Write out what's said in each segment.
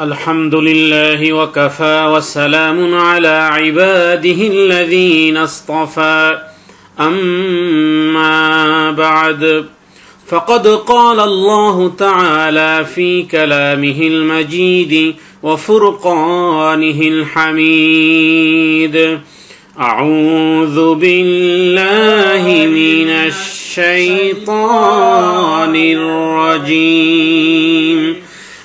الحمد لله وكفى وسلام على عباده الذين اصطفى أما بعد فقد قال الله تعالى في كلامه المجيد وفرقانه الحميد أعوذ بالله من الشيطان الرجيم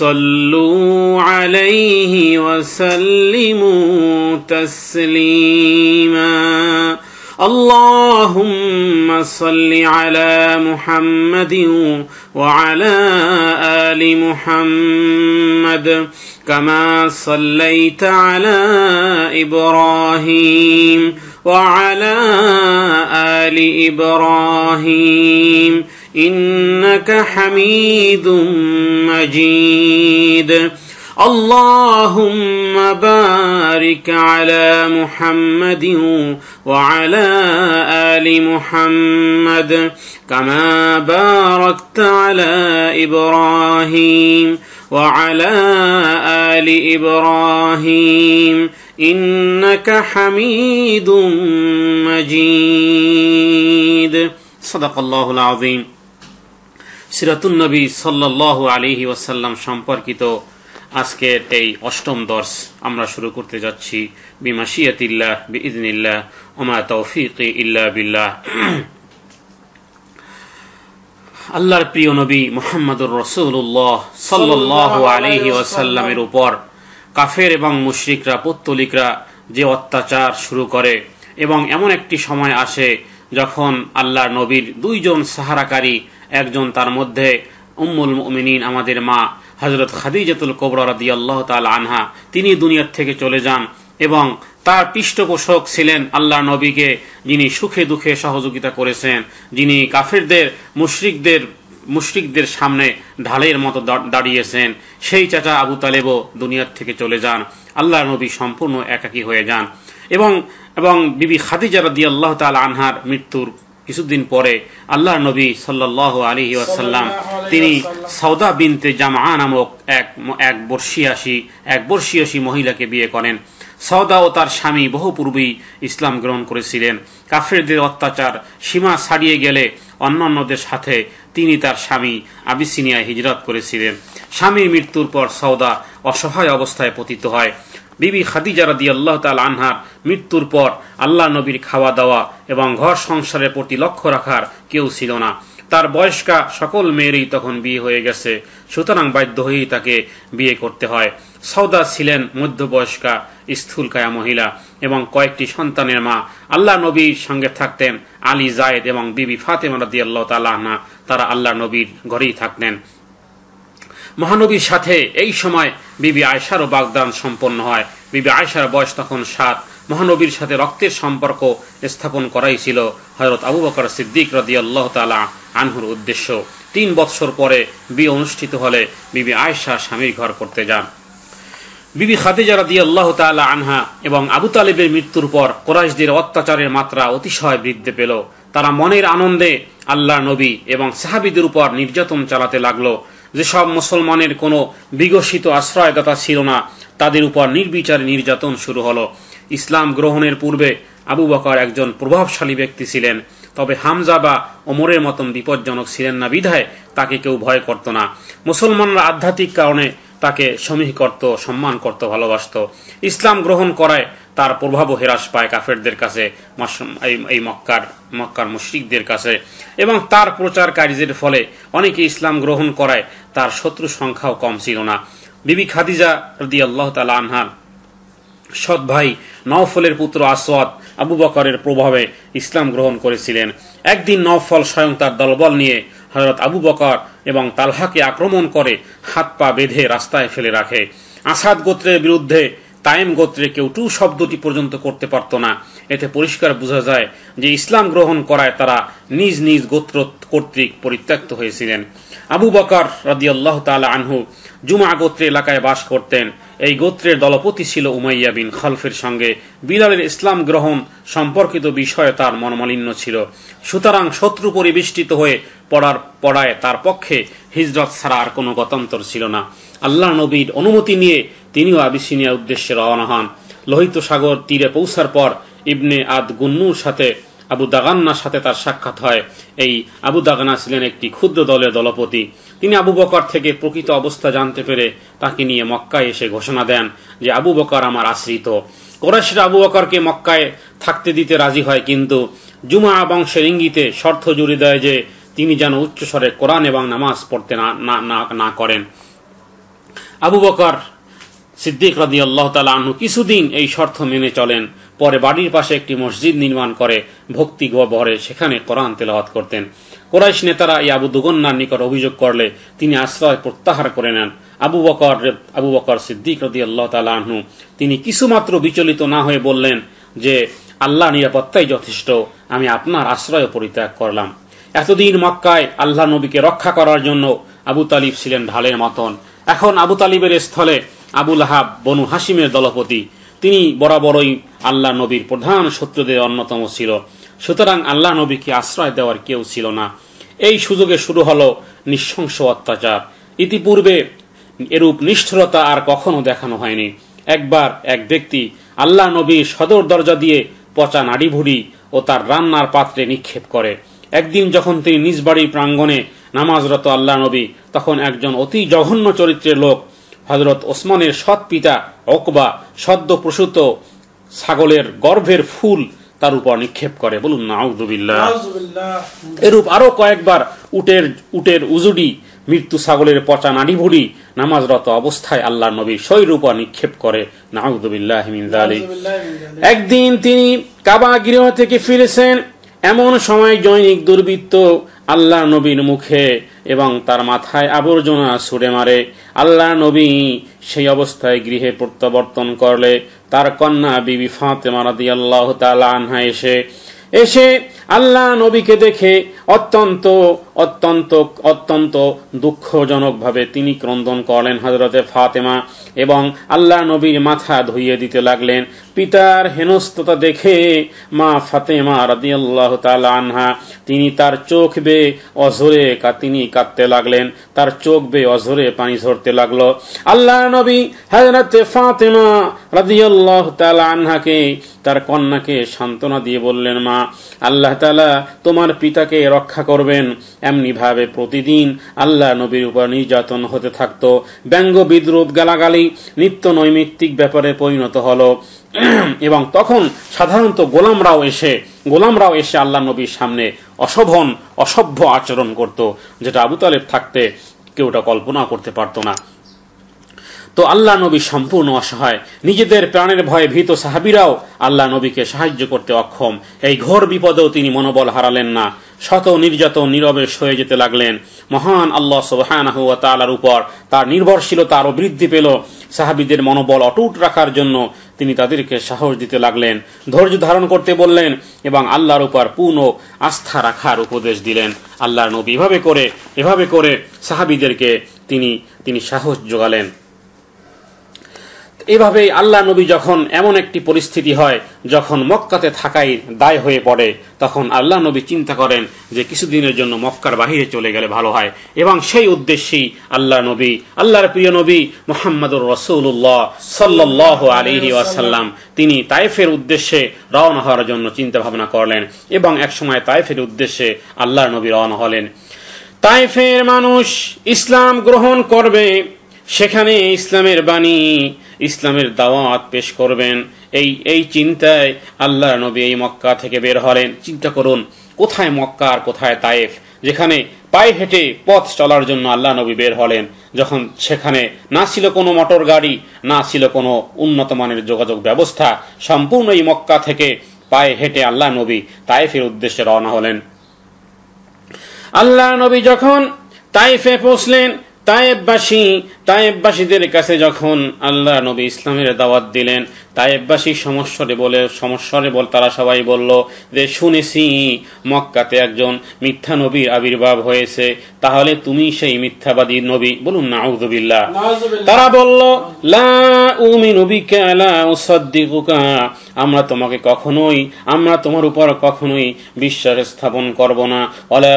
صلوا عليه وسلموا تسليما اللهم صل على محمد وعلى ال محمد كما صليت على ابراهيم وعلى ال ابراهيم إنك حميد مجيد اللهم بارك على محمد وعلى آل محمد كما باركت على إبراهيم وعلى آل إبراهيم إنك حميد مجيد صدق الله العظيم সিরাতুন্নবী সাল্লাহ আলিহি ওয়াসাল্লাম সম্পর্কিত আজকের এই অষ্টম দর্শ আমরা শুরু করতে যাচ্ছি বিমাশিয়াতিল্লাহ বিদিনিল্লাহ ওমা তৌফিক ইল্লা বিল্লাহ আল্লাহর প্রিয় নবী মোহাম্মদুর রসুল্লাহ সাল্লাহ আলিহি ওয়াসাল্লামের উপর কাফের এবং মুশরিকরা পত্তলিকরা যে অত্যাচার শুরু করে এবং এমন একটি সময় আসে যখন আল্লাহ নবীর দুইজন সাহারাকারী একজন তার মধ্যে উম্মুল মিনিন আমাদের মা হজরত খাদিজাতুল কোবরা রাদি আল্লাহ তাল আনহা তিনি দুনিয়ার থেকে চলে যান এবং তার পৃষ্ঠপোষক ছিলেন আল্লাহ নবীকে যিনি সুখে দুঃখে সহযোগিতা করেছেন যিনি কাফেরদের মুশরিকদের মুশরিকদের সামনে ঢালের মতো দাঁড়িয়েছেন সেই চাচা আবু তালেবও দুনিয়ার থেকে চলে যান আল্লাহ নবী সম্পূর্ণ একাকী হয়ে যান এবং এবং বিবি খাদিজা রদি আল্লাহ তাল আনহার মৃত্যুর কিছুদিন পরে আল্লাহ নবী সাল্লাহ আলী ওয়াসাল্লাম তিনি সৌদা বিনতে জামা নামক এক এক বর্ষিয়াসী এক বর্ষীয়সী মহিলাকে বিয়ে করেন সৌদা ও তার স্বামী বহু পূর্বেই ইসলাম গ্রহণ করেছিলেন কাফেরদের অত্যাচার সীমা ছাড়িয়ে গেলে অন্যান্যদের সাথে তিনি তার স্বামী আবিসিনিয়ায় হিজরত করেছিলেন স্বামীর মৃত্যুর পর সৌদা অসহায় অবস্থায় পতিত হয় বিবি খাদিজা রাদি আল্লাহ তাল আনহার মৃত্যুর পর আল্লাহ নবীর খাওয়া দাওয়া এবং ঘর সংসারের প্রতি লক্ষ্য রাখার কেউ ছিল না তার বয়স্কা সকল মেয়েরই তখন বিয়ে হয়ে গেছে সুতরাং বাধ্য হয়েই তাকে বিয়ে করতে হয় সৌদা ছিলেন মধ্যবয়স্কা স্থূলকায়া মহিলা এবং কয়েকটি সন্তানের মা আল্লাহ নবীর সঙ্গে থাকতেন আলী জায়েদ এবং বিবি ফাতেমা রাদি আল্লাহ তালাহনা তারা আল্লাহ নবীর ঘরেই থাকতেন মহানবীর সাথে এই সময় বিবি আয়সারও বাগদান সম্পন্ন হয় বিবি আয়সার বয়স তখন সাত মহানবীর সাথে রক্তের সম্পর্ক স্থাপন করাই ছিল হজরত আবু বকর সিদ্দিক রদিয়াল্লাহ তালা আনহুর উদ্দেশ্য তিন বৎসর পরে বিয়ে অনুষ্ঠিত হলে বিবি আয়সা স্বামীর ঘর করতে যান বিবি খাদিজা রাদি আল্লাহ তালা আনহা এবং আবু তালিবের মৃত্যুর পর কোরাইশদের অত্যাচারের মাত্রা অতিশয় বৃদ্ধি পেল তারা মনের আনন্দে আল্লাহ নবী এবং সাহাবিদের উপর নির্যাতন চালাতে লাগলো যেসব মুসলমানের কোনো বিকশিত আশ্রয়দাতা ছিল না তাদের উপর নির্বিচারে নির্যাতন শুরু হলো ইসলাম গ্রহণের পূর্বে আবু বকর একজন প্রভাবশালী ব্যক্তি ছিলেন তবে হামজা বা ওমরের মতন বিপজ্জনক ছিলেন না বিধায় তাকে কেউ ভয় করত না মুসলমানরা আধ্যাত্মিক কারণে তাকে সমীহ করত সম্মান করত ভালোবাসত ইসলাম গ্রহণ করায় তার প্রভাবও হ্রাস পায় কাফেরদের কাছে এই মক্কার মক্কার মুশ্রিকদের কাছে এবং তার প্রচার কার্যের ফলে অনেকে ইসলাম গ্রহণ করায় তার শত্রু সংখ্যাও কম ছিল না বিবি খাদিজা রদি আল্লাহ তালা আনহার সৎ ভাই নওফলের পুত্র আসওয়াদ আবু বকরের প্রভাবে ইসলাম গ্রহণ করেছিলেন একদিন নওফল স্বয়ং তার দলবল নিয়ে হজরত আবু বকর এবং তালহাকে আক্রমণ করে হাত পা বেঁধে রাস্তায় ফেলে রাখে আসাদ গোত্রের বিরুদ্ধে তাইম গোত্রে কেউ টু শব্দটি পর্যন্ত করতে পারত না এতে পরিষ্কার বোঝা যায় যে ইসলাম গ্রহণ করায় তারা নিজ নিজ গোত্র কর্তৃক পরিত্যক্ত হয়েছিলেন আবু বকর রাদিয়াল্লাহ তালা আনহু জুমা গোত্রে এলাকায় বাস করতেন এই গোত্রের দলপতি ছিল উমাইয়া বিন খালফের সঙ্গে বিলালের ইসলাম গ্রহণ সম্পর্কিত বিষয়ে তার মনমালিন্য ছিল সুতরাং শত্রু পরিবেষ্টিত হয়ে পড়ার পড়ায় তার পক্ষে হিজরত ছাড়া আর কোনো গতান্তর ছিল না আল্লাহ নবীর অনুমতি নিয়ে তিনিও আবিসিনিয়া উদ্দেশ্যে রওনা হন লোহিত সাগর তীরে পৌঁছার পর ইবনে আদ গুন্নুর সাথে আবু দাগান্নার সাথে তার সাক্ষাৎ হয় এই আবু দাগানা ছিলেন একটি ক্ষুদ্র দলের দলপতি তিনি আবু বকর থেকে প্রকৃত অবস্থা জানতে পেরে তাকে নিয়ে মক্কায় এসে ঘোষণা দেন যে আবু বকর আমার আশ্রিত কোরাইশরা আবু বকরকে মক্কায় থাকতে দিতে রাজি হয় কিন্তু জুমা বংশের ইঙ্গিতে শর্ত জুড়ে দেয় যে তিনি যেন উচ্চস্বরে কোরআন এবং নামাজ পড়তে না না করেন আবু বকর সিদ্দিক রাজি আল্লাহ তালা আনহু কিছুদিন এই শর্ত মেনে চলেন পরে বাড়ির পাশে একটি মসজিদ নির্মাণ করে ভক্তি গহরে সেখানে কোরআন তেলাওয়াত করতেন কোরাইশ নেতারা এই আবু দুগন্নার নিকট অভিযোগ করলে তিনি আশ্রয় প্রত্যাহার করে নেন আবু বকর আবু বকর সিদ্দিক রদি আল্লাহ তালা আহ্ন তিনি কিছুমাত্র বিচলিত না হয়ে বললেন যে আল্লাহ নিরাপত্তাই যথেষ্ট আমি আপনার আশ্রয় পরিত্যাগ করলাম এতদিন মক্কায় আল্লাহ নবীকে রক্ষা করার জন্য আবু তালিব ছিলেন ঢালের মতন এখন আবু তালিবের স্থলে আবুল হাব বনু হাসিমের দলপতি তিনি বরাবরই আল্লাহ নবীর প্রধান শত্রুদের অন্যতম ছিল সুতরাং আল্লাহ নবীকে আশ্রয় দেওয়ার কেউ ছিল না এই সুযোগে শুরু হলো নিঃশংস অত্যাচার ইতিপূর্বে এরূপ নিষ্ঠুরতা আর কখনো দেখানো হয়নি একবার এক ব্যক্তি আল্লাহ নবীর সদর দরজা দিয়ে পচা নাড়িভুড়ি ও তার রান্নার পাত্রে নিক্ষেপ করে একদিন যখন তিনি নিজ বাড়ির প্রাঙ্গণে নামাজরত আল্লাহ নবী তখন একজন অতি জঘন্য চরিত্রের লোক হজরত ওসমানের সৎ পিতা অকবা সদ্য প্রসূত ছাগলের গর্ভের ফুল তার উপর নিক্ষেপ করে বলুন নাউজুবিল্লাহ এরূপ আরো কয়েকবার উটের উটের উজুডি মৃত্যু ছাগলের পচা নাড়ি ভুড়ি নামাজরত অবস্থায় আল্লাহ নবীর শৈর উপর নিক্ষেপ করে নাউজুবিল্লাহ একদিন তিনি কাবা গৃহ থেকে ফিরেছেন এমন সময় জৈনিক দুর্বৃত্ত আল্লাহ নবীর মুখে এবং তার মাথায় আবর্জনা ছুড়ে মারে আল্লাহ নবী সেই অবস্থায় গৃহে প্রত্যাবর্তন করলে তার কন্যা বিবি ফাঁতে মারাদি আল্লাহ তালা আনহা এসে এসে আল্লাহ নবীকে দেখে অত্যন্ত অত্যন্ত অত্যন্ত দুঃখজনকভাবে তিনি ক্রন্দন করলেন হজরতে ফাতেমা এবং আল্লাহ নবীর মাথা ধুইয়ে দিতে লাগলেন পিতার হেনস্ততা দেখে মা ফাতেমা রাদিয়াল্লাহ তালা আনহা তিনি তার চোখ বেয়ে অঝরে তিনি কাঁদতে লাগলেন তার চোখ বেয়ে অঝরে পানি ঝরতে লাগলো আল্লাহ নবী হজরতে ফাতেমা রাদিয়াল্লাহ তালা আনহাকে তার কন্যাকে সান্ত্বনা দিয়ে বললেন মা আল্লাহ আল্লাহতালা তোমার পিতাকে রক্ষা করবেন এমনিভাবে প্রতিদিন আল্লাহ নবীর উপর নির্যাতন হতে থাকত ব্যঙ্গ বিদ্রুপ গালাগালি নিত্য নৈমিত্তিক ব্যাপারে পরিণত হলো এবং তখন সাধারণত গোলামরাও এসে গোলামরাও এসে আল্লাহ নবীর সামনে অশোভন অসভ্য আচরণ করত যেটা আবু তালেব থাকতে কেউটা কল্পনা করতে পারত না তো আল্লাহ নবী সম্পূর্ণ অসহায় নিজেদের প্রাণের ভয়ে ভীত সাহাবিরাও আল্লাহ নবীকে সাহায্য করতে অক্ষম এই ঘোর বিপদেও তিনি মনোবল হারালেন না শত নির্যাতন নীরবে সয়ে যেতে লাগলেন মহান আল্লাহ তাআলার উপর তার নির্ভরশীলতা আরও বৃদ্ধি পেল সাহাবিদের মনোবল অটুট রাখার জন্য তিনি তাদেরকে সাহস দিতে লাগলেন ধৈর্য ধারণ করতে বললেন এবং আল্লাহর উপর পূর্ণ আস্থা রাখার উপদেশ দিলেন আল্লাহ নবী এভাবে করে এভাবে করে সাহাবিদেরকে তিনি তিনি সাহস যোগালেন এভাবেই আল্লাহ নবী যখন এমন একটি পরিস্থিতি হয় যখন মক্কাতে থাকাই দায় হয়ে পড়ে তখন আল্লাহ নবী চিন্তা করেন যে কিছুদিনের জন্য মক্কার বাহিরে চলে গেলে ভালো হয় এবং সেই উদ্দেশ্যেই আল্লাহ নবী আল্লাহর প্রিয় নবী মোহাম্মদুর রসৌল্লাহ সাল্লাহ আলিহি ওয়াসাল্লাম তিনি তাইফের উদ্দেশ্যে রওনা হওয়ার জন্য চিন্তা ভাবনা করলেন এবং একসময় তাইফের উদ্দেশ্যে আল্লাহ নবী রওনা হলেন তাইফের মানুষ ইসলাম গ্রহণ করবে সেখানে ইসলামের বাণী ইসলামের দাওয়াত পেশ করবেন এই এই চিন্তায় আল্লাহ নবী এই মক্কা থেকে বের হলেন চিন্তা করুন কোথায় মক্কা আর কোথায় তায়েফ যেখানে পায়ে হেঁটে পথ চলার জন্য আল্লাহ নবী বের হলেন যখন সেখানে না ছিল কোনো মোটর গাড়ি না ছিল কোনো উন্নত মানের যোগাযোগ ব্যবস্থা সম্পূর্ণ এই মক্কা থেকে পায়ে হেঁটে আল্লাহ নবী তায়েফের উদ্দেশ্যে রওনা হলেন আল্লাহ নবী যখন তাইফে পৌঁছলেন তায়েববাসী তায়েববাসীদের কাছে যখন আল্লাহ নবী ইসলামের দাওয়াত দিলেন তাইবাসী সমস্যরে বলে সমস্যরে বল তারা সবাই বলল যে শুনেছি মক্কাতে একজন মিথ্যা নবীর আবির্ভাব হয়েছে তাহলে তুমি সেই মিথ্যাবাদী নবী বলুন নাউজুবিল্লাহ তারা বলল লা আমরা তোমাকে কখনোই আমরা তোমার উপর কখনোই বিশ্বাস স্থাপন করব না অলা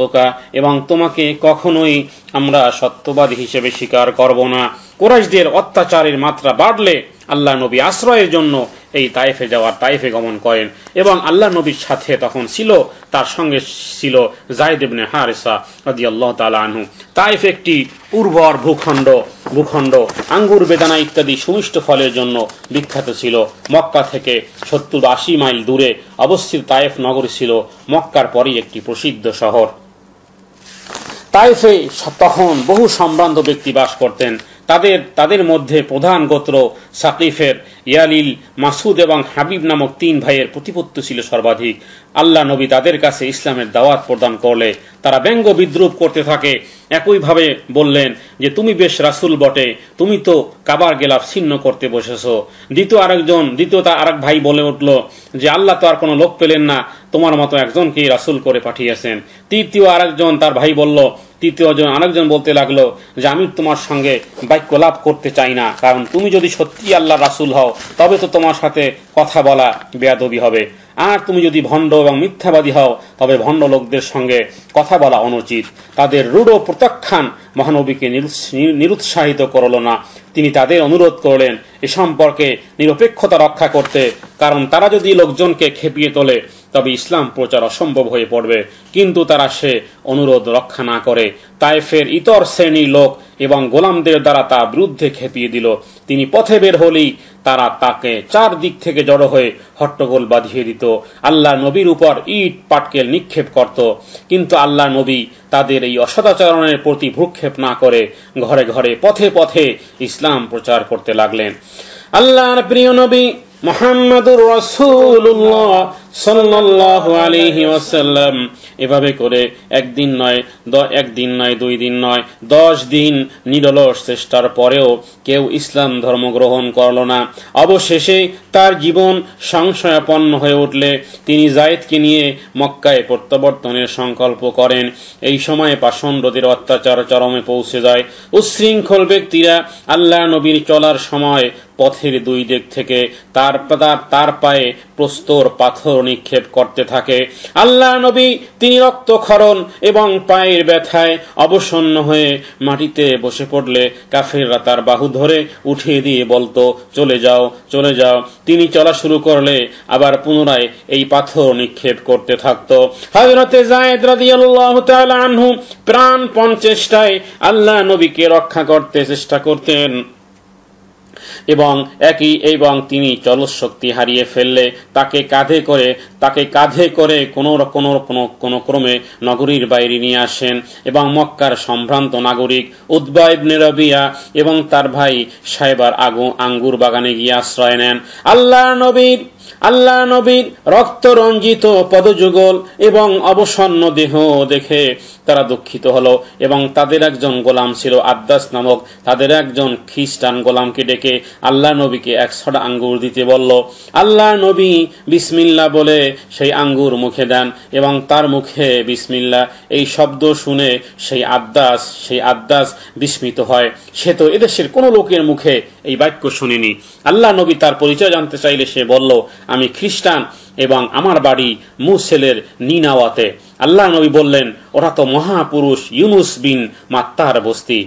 কোকা এবং তোমাকে কখনোই আমরা সত্যবাদী হিসেবে স্বীকার করব না কোরাইশদের অত্যাচারের মাত্রা বাড়লে আল্লাহ নবী আশ্রয়ের জন্য এই তাইফে যাওয়ার তাইফে গমন করেন এবং আল্লাহ নবীর সাথে তখন ছিল তার সঙ্গে ছিল জায়দেবনে হারেসা আদি আল্লাহ তালা আনহু তাইফ একটি উর্বর ভূখণ্ড ভূখণ্ড আঙ্গুর বেদানা ইত্যাদি সুমিষ্ট ফলের জন্য বিখ্যাত ছিল মক্কা থেকে সত্তর আশি মাইল দূরে অবস্থিত তাইফ নগরী ছিল মক্কার পরই একটি প্রসিদ্ধ শহর তাইফে তখন বহু সম্ভ্রান্ত ব্যক্তি বাস করতেন তাদের তাদের মধ্যে প্রধান গোত্র সাকিফের ইয়ালিল মাসুদ এবং হাবিব নামক তিন ভাইয়ের প্রতিপত্তি ছিল সর্বাধিক আল্লাহ নবী তাদের কাছে ইসলামের দাওয়াত প্রদান করলে তারা ব্যঙ্গ বিদ্রুপ করতে থাকে একইভাবে বললেন যে তুমি বেশ রাসুল বটে তুমি তো কাবার গেলাফ ছিন্ন করতে বসেছ দ্বিতীয় আরেকজন দ্বিতীয় তার আরেক ভাই বলে উঠল যে আল্লাহ তো আর কোনো লোক পেলেন না তোমার মতো একজনকে রাসুল করে পাঠিয়েছেন তৃতীয় আরেকজন তার ভাই বলল তৃতীয়জন আরেকজন বলতে লাগলো যে আমি তোমার সঙ্গে বাক্য লাভ করতে চাই না কারণ তুমি যদি সত্যি আল্লাহ রাসুল হও তবে তো তোমার সাথে কথা বলা বেয়াদবি হবে আর তুমি যদি ভণ্ড এবং মিথ্যাবাদী হও তবে ভণ্ড লোকদের সঙ্গে কথা বলা অনুচিত তাদের রূঢ় প্রত্যাখ্যান মহানবীকে নিরুৎসাহিত করল না তিনি তাদের অনুরোধ করলেন এ সম্পর্কে নিরপেক্ষতা রক্ষা করতে কারণ তারা যদি লোকজনকে খেপিয়ে তোলে তবে ইসলাম প্রচার অসম্ভব হয়ে পড়বে কিন্তু তারা সে অনুরোধ রক্ষা না করে তাইফের ইতর শ্রেণীর লোক এবং গোলামদের দ্বারা তা বিরুদ্ধে খেপিয়ে দিল তিনি পথে বের হলেই তারা তাকে চার দিক থেকে জড়ো হয়ে হট্টগোল বাঁধিয়ে দিত আল্লাহ নবীর উপর ইট পাটকেল নিক্ষেপ করত কিন্তু আল্লাহ নবী তাদের এই অসদাচরণের প্রতি ভ্রুক্ষেপ না করে ঘরে ঘরে পথে পথে ইসলাম প্রচার করতে লাগলেন আল্লাহর প্রিয় নবী মোহাম্মদুর রসুল্লাহ সাল্লাল্লাহু আলাইহি ওয়াসাল্লাম এভাবে করে একদিন নয় দ একদিন নয় দুই দিন নয় দশ দিন নিরলস চেষ্টার পরেও কেউ ইসলাম ধর্ম গ্রহণ করল না অবশেষে তার জীবন সংশয়াপন্ন হয়ে উঠলে তিনি জায়েদকে নিয়ে মক্কায় প্রত্যাবর্তনের সংকল্প করেন এই সময়ে পাষণ্ডদের অত্যাচার চরমে পৌঁছে যায় উচ্ছৃঙ্খল ব্যক্তিরা আল্লাহ নবীর চলার সময় পথের দুই দিক থেকে তার তার পায়ে প্রস্তর পাথর নিক্ষেপ করতে থাকে আল্লাহ নবী তিনি রক্তক্ষরণ এবং পায়ের ব্যথায় অবসন্ন হয়ে মাটিতে বসে পড়লে কাফেররা তার বাহু ধরে উঠিয়ে দিয়ে বলতো চলে যাও চলে যাও তিনি চলা শুরু করলে আবার পুনরায় এই পাথর নিক্ষেপ করতে থাকত হজরতে জায়দ রাদিয়াল্লাহু তাআলা আনহু প্রাণ পঞ্চেষ্টায় আল্লাহ নবীকে রক্ষা করতে চেষ্টা করতেন এবং একই এবং তিনি চলশক্তি হারিয়ে ফেললে তাকে কাঁধে করে তাকে কাঁধে করে কোনো কোনো কোনো ক্রমে নগরীর বাইরে নিয়ে আসেন এবং মক্কার সম্ভ্রান্ত নাগরিক উদ্বায়ব নেরবিয়া এবং তার ভাই সাইবার আগু আঙ্গুর বাগানে গিয়ে আশ্রয় নেন আল্লাহ নবীর আল্লাহ নবীর রক্তরঞ্জিত পদযুগল এবং অবসন্ন দেহ দেখে তারা দুঃখিত হলো এবং তাদের একজন গোলাম ছিল আদ্দাস নামক তাদের একজন খ্রিস্টান গোলামকে ডেকে আল্লাহ নবীকে ছটা আঙ্গুর দিতে বলল আল্লাহ নবী বিসমিল্লা বলে সেই আঙ্গুর মুখে দেন এবং তার মুখে বিসমিল্লা এই শব্দ শুনে সেই আদ্দাস সেই আদ্দাস বিস্মিত হয় সে তো এদেশের কোনো লোকের মুখে এই বাক্য শুনিনি আল্লাহ নবী তার পরিচয় জানতে চাইলে সে বলল আমি খ্রিস্টান এবং আমার বাড়ি মুসেলের নিনাওয়াতে আল্লাহ নবী বললেন ওরা তো মহাপুরুষ ইউনুস বিন মাত্তার বস্তি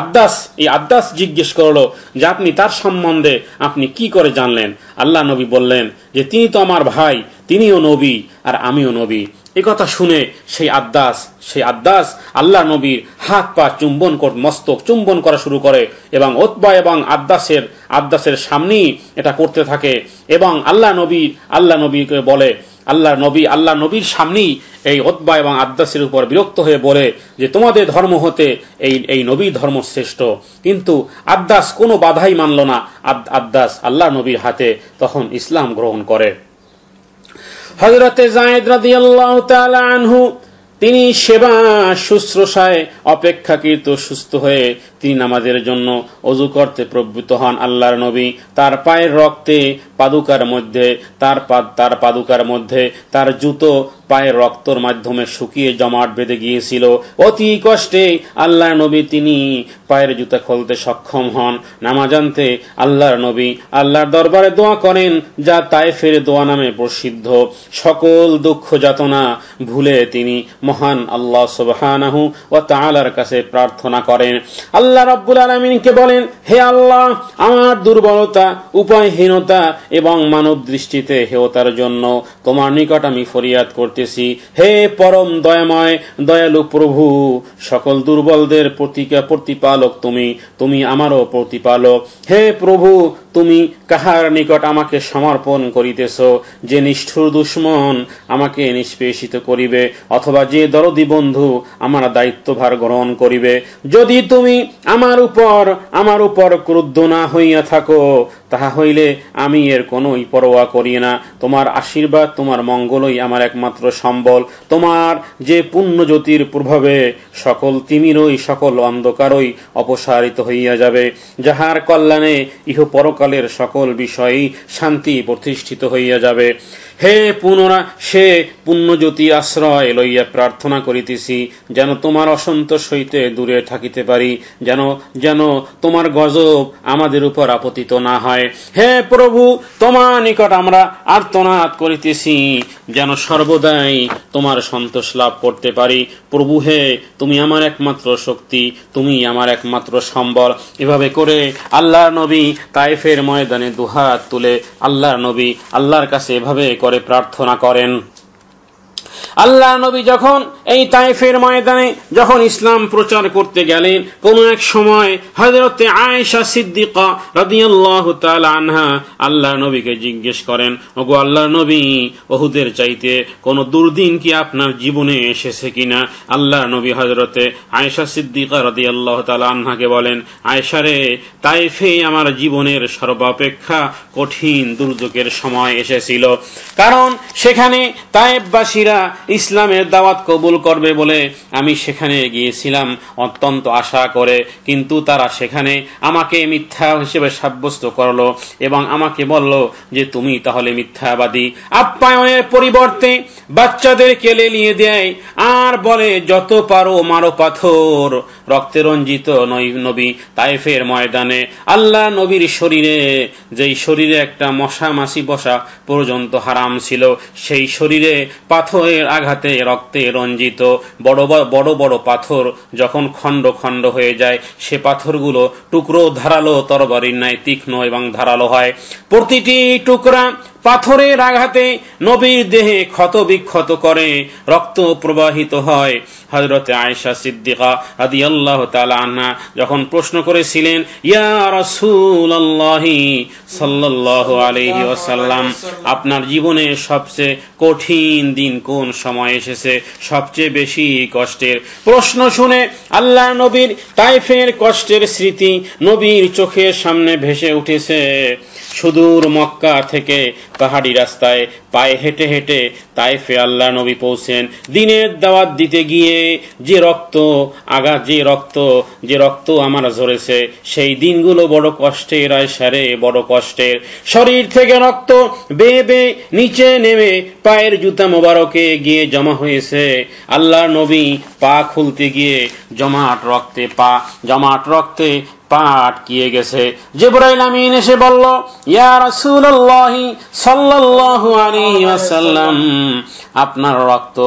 আদ্দাস এই আদ্দাস জিজ্ঞেস করলো যে আপনি তার সম্বন্ধে আপনি কি করে জানলেন আল্লাহ নবী বললেন যে তিনি তো আমার ভাই তিনিও নবী আর আমিও নবী কথা শুনে সেই আদ্দাস সেই আদ্দাস আল্লাহ নবীর হাত পা চুম্বন মস্তক চুম্বন করা শুরু করে এবং ওতবা এবং আদ্দাসের আদ্দাসের সামনেই এটা করতে থাকে এবং আল্লাহ নবী আল্লাহ নবীকে বলে আল্লাহ নবী আল্লাহ নবীর সামনেই এই ওতবা এবং আদ্দাসের উপর বিরক্ত হয়ে বলে যে তোমাদের ধর্ম হতে এই এই নবী ধর্ম শ্রেষ্ঠ কিন্তু আদ্দাস কোনো বাধাই মানল না আদ্দাস আল্লাহ নবীর হাতে তখন ইসলাম গ্রহণ করে হজরতে জায়দ রাদি আল্লাহ আনহু তিনি সেবা শুশ্রূষায় অপেক্ষাকৃত সুস্থ হয়ে তিনি নামাজের জন্য অজু করতে প্রবৃত্ত হন আল্লাহর নবী তার পায়ের রক্তে পাদুকার মধ্যে তার তার পাদুকার মধ্যে তার জুতো পায়ের রক্তর মাধ্যমে শুকিয়ে জমাট বেঁধে গিয়েছিল অতি কষ্টে আল্লাহ নবী তিনি পায়ের জুতা খুলতে সক্ষম হন নামাজ আনতে আল্লাহর নবী আল্লাহর দরবারে দোয়া করেন যা ফেরে দোয়া নামে প্রসিদ্ধ সকল দুঃখ যাতনা ভুলে তিনি মহান আল্লাহ সুবহানাহু ও তাআলার কাছে প্রার্থনা করেন আল্লাহ রাব্বুল আলামিনকে বলেন হে আল্লাহ আমার দুর্বলতা উপায়হীনতা এবং মানব দৃষ্টিতে হেয়তার জন্য তোমার নিকট আমি ফরিয়াদ করতে করতেছি হে পরম দয়াময় দয়ালু প্রভু সকল দুর্বলদের প্রতিকা প্রতিপালক তুমি তুমি আমারও প্রতিপালক হে প্রভু তুমি কাহার নিকট আমাকে সমর্পণ করিতেছ যে নিষ্ঠুর দুশ্মন আমাকে নিষ্পেষিত করিবে অথবা যে দরদি বন্ধু আমার দায়িত্বভার গ্রহণ করিবে যদি তুমি আমার উপর আমার উপর ক্রুদ্ধ না হইয়া থাকো তাহা হইলে আমি এর কোনোই পরোয়া করি না তোমার আশীর্বাদ তোমার মঙ্গলই আমার একমাত্র সম্বল তোমার যে পূর্ণ জ্যোতির প্রভাবে সকল তিমিরই সকল অন্ধকারই অপসারিত হইয়া যাবে যাহার কল্যাণে ইহ পরকালের সকল বিষয়েই শান্তি প্রতিষ্ঠিত হইয়া যাবে হে পুনরা সে পুণ্যজ্যোতি আশ্রয় লইয়া প্রার্থনা করিতেছি যেন তোমার অসন্তোষ হইতে দূরে থাকিতে পারি যেন যেন তোমার গজব আমাদের উপর আপতিত না হয় হে প্রভু তোমার নিকট আমরা আর্তনাদ করিতেছি যেন সর্বদাই তোমার সন্তোষ লাভ করতে পারি প্রভু হে তুমি আমার একমাত্র শক্তি তুমি আমার একমাত্র সম্বল এভাবে করে আল্লাহ নবী তাইফের ময়দানে দুহাত তুলে আল্লাহ নবী আল্লাহর কাছে এভাবে করে প্রার্থনা করেন আল্লাহ নবী যখন এই তাইফের ময়দানে যখন ইসলাম প্রচার করতে গেলেন কোন এক সময় হজরত আয়েশা সিদ্দিকা রাদিয়াল্লাহু তাআলা আনহা আল্লাহ নবীকে জিজ্ঞেস করেন ওগো আল্লাহ নবী ওহুদের চাইতে কোন দুর্দিন কি আপনার জীবনে এসেছে কিনা আল্লাহ নবী হজরতে আয়েশা সিদ্দিকা রদিয়াল্লাহ তালা আনহাকে বলেন রে তাইফে আমার জীবনের সর্বাপেক্ষা কঠিন দুর্যোগের সময় এসেছিল কারণ সেখানে তাইফবাসীরা ইসলামের দাওয়াত কবুল করবে বলে আমি সেখানে গিয়েছিলাম অত্যন্ত আশা করে কিন্তু তারা সেখানে আমাকে মিথ্যা হিসেবে সাব্যস্ত করলো এবং আমাকে বলল যে তুমি তাহলে মিথ্যাবাদী আপ্যায়নের পরিবর্তে বাচ্চাদের কেলে নিয়ে দেয় আর বলে যত পারো মারো পাথর রক্তে রঞ্জিত নবী তাইফের ময়দানে আল্লাহ নবীর শরীরে যেই শরীরে একটা মশা মাসি বসা পর্যন্ত হারাম ছিল সেই শরীরে পাথরে তীরের আঘাতে রক্তে রঞ্জিত বড় বড় বড় পাথর যখন খণ্ড খণ্ড হয়ে যায় সে পাথরগুলো টুকরো ধারালো তরবারির ন্যায় তীক্ষ্ণ এবং ধারালো হয় প্রতিটি টুকরা পাথরের আঘাতে নবীর দেহে ক্ষত বিক্ষত করে রক্ত প্রবাহিত হয় হজরত আয়েশা সিদ্দিকা আদি আল্লাহ আন্না যখন প্রশ্ন করেছিলেন ইয়া রসুল আল্লাহি সাল্লাহ আলহি ওসাল্লাম আপনার জীবনে সবচেয়ে কঠিন দিন কোন সময় এসেছে সবচেয়ে বেশি কষ্টের প্রশ্ন শুনে আল্লাহ নবীর তাইফের কষ্টের স্মৃতি নবীর চোখের সামনে ভেসে উঠেছে সুদূর মক্কা থেকে পাহাড়ি রাস্তায় পায়ে হেঁটে হেঁটে ফে আল্লাহ নবী পৌঁছেন দিনের দাওয়াত দিতে গিয়ে যে রক্ত আগা যে রক্ত যে রক্ত আমার ঝরেছে সেই দিনগুলো বড় কষ্টের আয় সারে বড় কষ্টের শরীর থেকে রক্ত বেয়ে বেয়ে নিচে নেমে পায়ের জুতা মোবারকে গিয়ে জমা হয়েছে আল্লাহ নবী পা খুলতে গিয়ে জমাট রক্তে পা জমাট রক্তে পা কিয়ে গেছে জিব্রাইল আমিন এসে বলল ইয়া রাসূলুল্লাহ সাল্লাল্লাহু আলাইহি ওয়াসাল্লাম আপনার রক্ত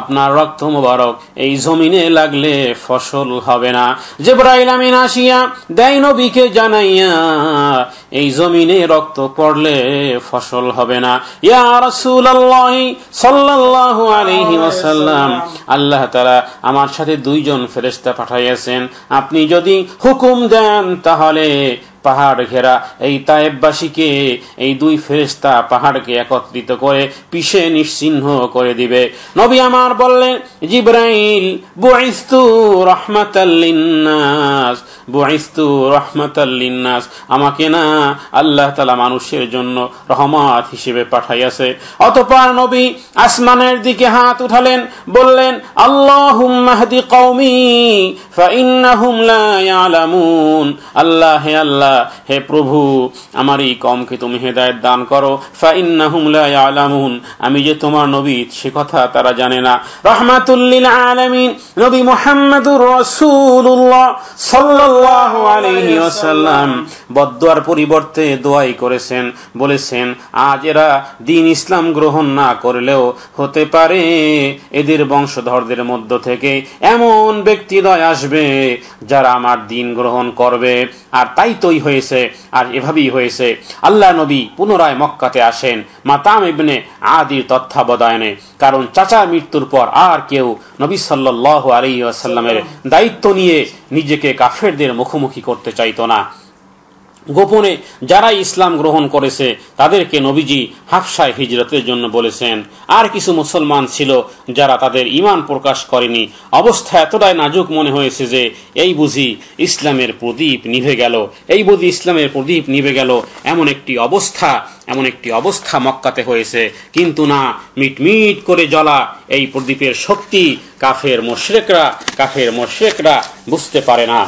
আপনার রক্ত মুবারক এই জমিনে লাগলে ফসল হবে না জেব্রাইল আমিন আসিয়া দেয় নবীকে জানাইয়া এই জমিনে রক্ত পড়লে ফসল হবে না ইয়া সাল্লাল্লাহু আলাইহি ওয়াসাল্লাম আল্লাহ তাআলা আমার সাথে দুইজন ফেরেশতা পাঠাইয়াছেন আপনি যদি হুকুম দেন তাহলে পাহাড় ঘেরা এই তায়েববাসীকে এই দুই ফেরেস্তা পাহাড়কে একত্রিত করে পিষে নিশ্চিহ্ন করে দিবে নবী আমার বললেন জিব্রাইল বুয়াইস্তু রহমাতাল্লিন্নাস বুয়াইস্তু রহমাতাল্লিন্নাস আমাকে না আল্লাহ তাআলা মানুষের জন্য রহমত হিসেবে পাঠাইয়াছে অতঃপর নবী আসমানের দিকে হাত উঠালেন বললেন আল্লাহুম্মা হদি কওমি ইন্নাহুম লা ইয়ালামুন আল্লাহ হে আল্লাহ আল্লাহ হে প্রভু আমার এই কমকে তুমি হেদায়ত দান করো ফাইন্নাহুম আমি যে তোমার নবী সে কথা তারা জানে না লিল আলামিন নবী মুহাম্মাদুর রাসূলুল্লাহ সাল্লাল্লাহু আলাইহি ওয়াসাল্লাম বদদুয়ার পরিবর্তে দোয়াই করেছেন বলেছেন আজ এরা দিন ইসলাম গ্রহণ না করলেও হতে পারে এদের বংশধরদের মধ্য থেকে এমন ব্যক্তি দয় আসবে যারা আমার দিন গ্রহণ করবে আর তাই তো এভাবেই হয়েছে আর এভাবেই হয়েছে আল্লাহ নবী পুনরায় মক্কাতে আসেন মাতাম ইবনে আদির তত্ত্বাবধায়নে কারণ চাচা মৃত্যুর পর আর কেউ নবী সাল্লাহ আলী আসাল্লামের দায়িত্ব নিয়ে নিজেকে কাফেরদের মুখোমুখি করতে চাইত না গোপনে যারা ইসলাম গ্রহণ করেছে তাদেরকে নবীজি হাফসায় হিজরতের জন্য বলেছেন আর কিছু মুসলমান ছিল যারা তাদের ইমান প্রকাশ করেনি অবস্থা এতটাই নাজুক মনে হয়েছে যে এই বুঝি ইসলামের প্রদীপ নিভে গেল এই বুঝি ইসলামের প্রদীপ নিভে গেল এমন একটি অবস্থা এমন একটি অবস্থা মক্কাতে হয়েছে কিন্তু না মিটমিট করে জ্বলা এই প্রদীপের শক্তি কাফের মোশরেকরা কাফের মোশরেকরা বুঝতে পারে না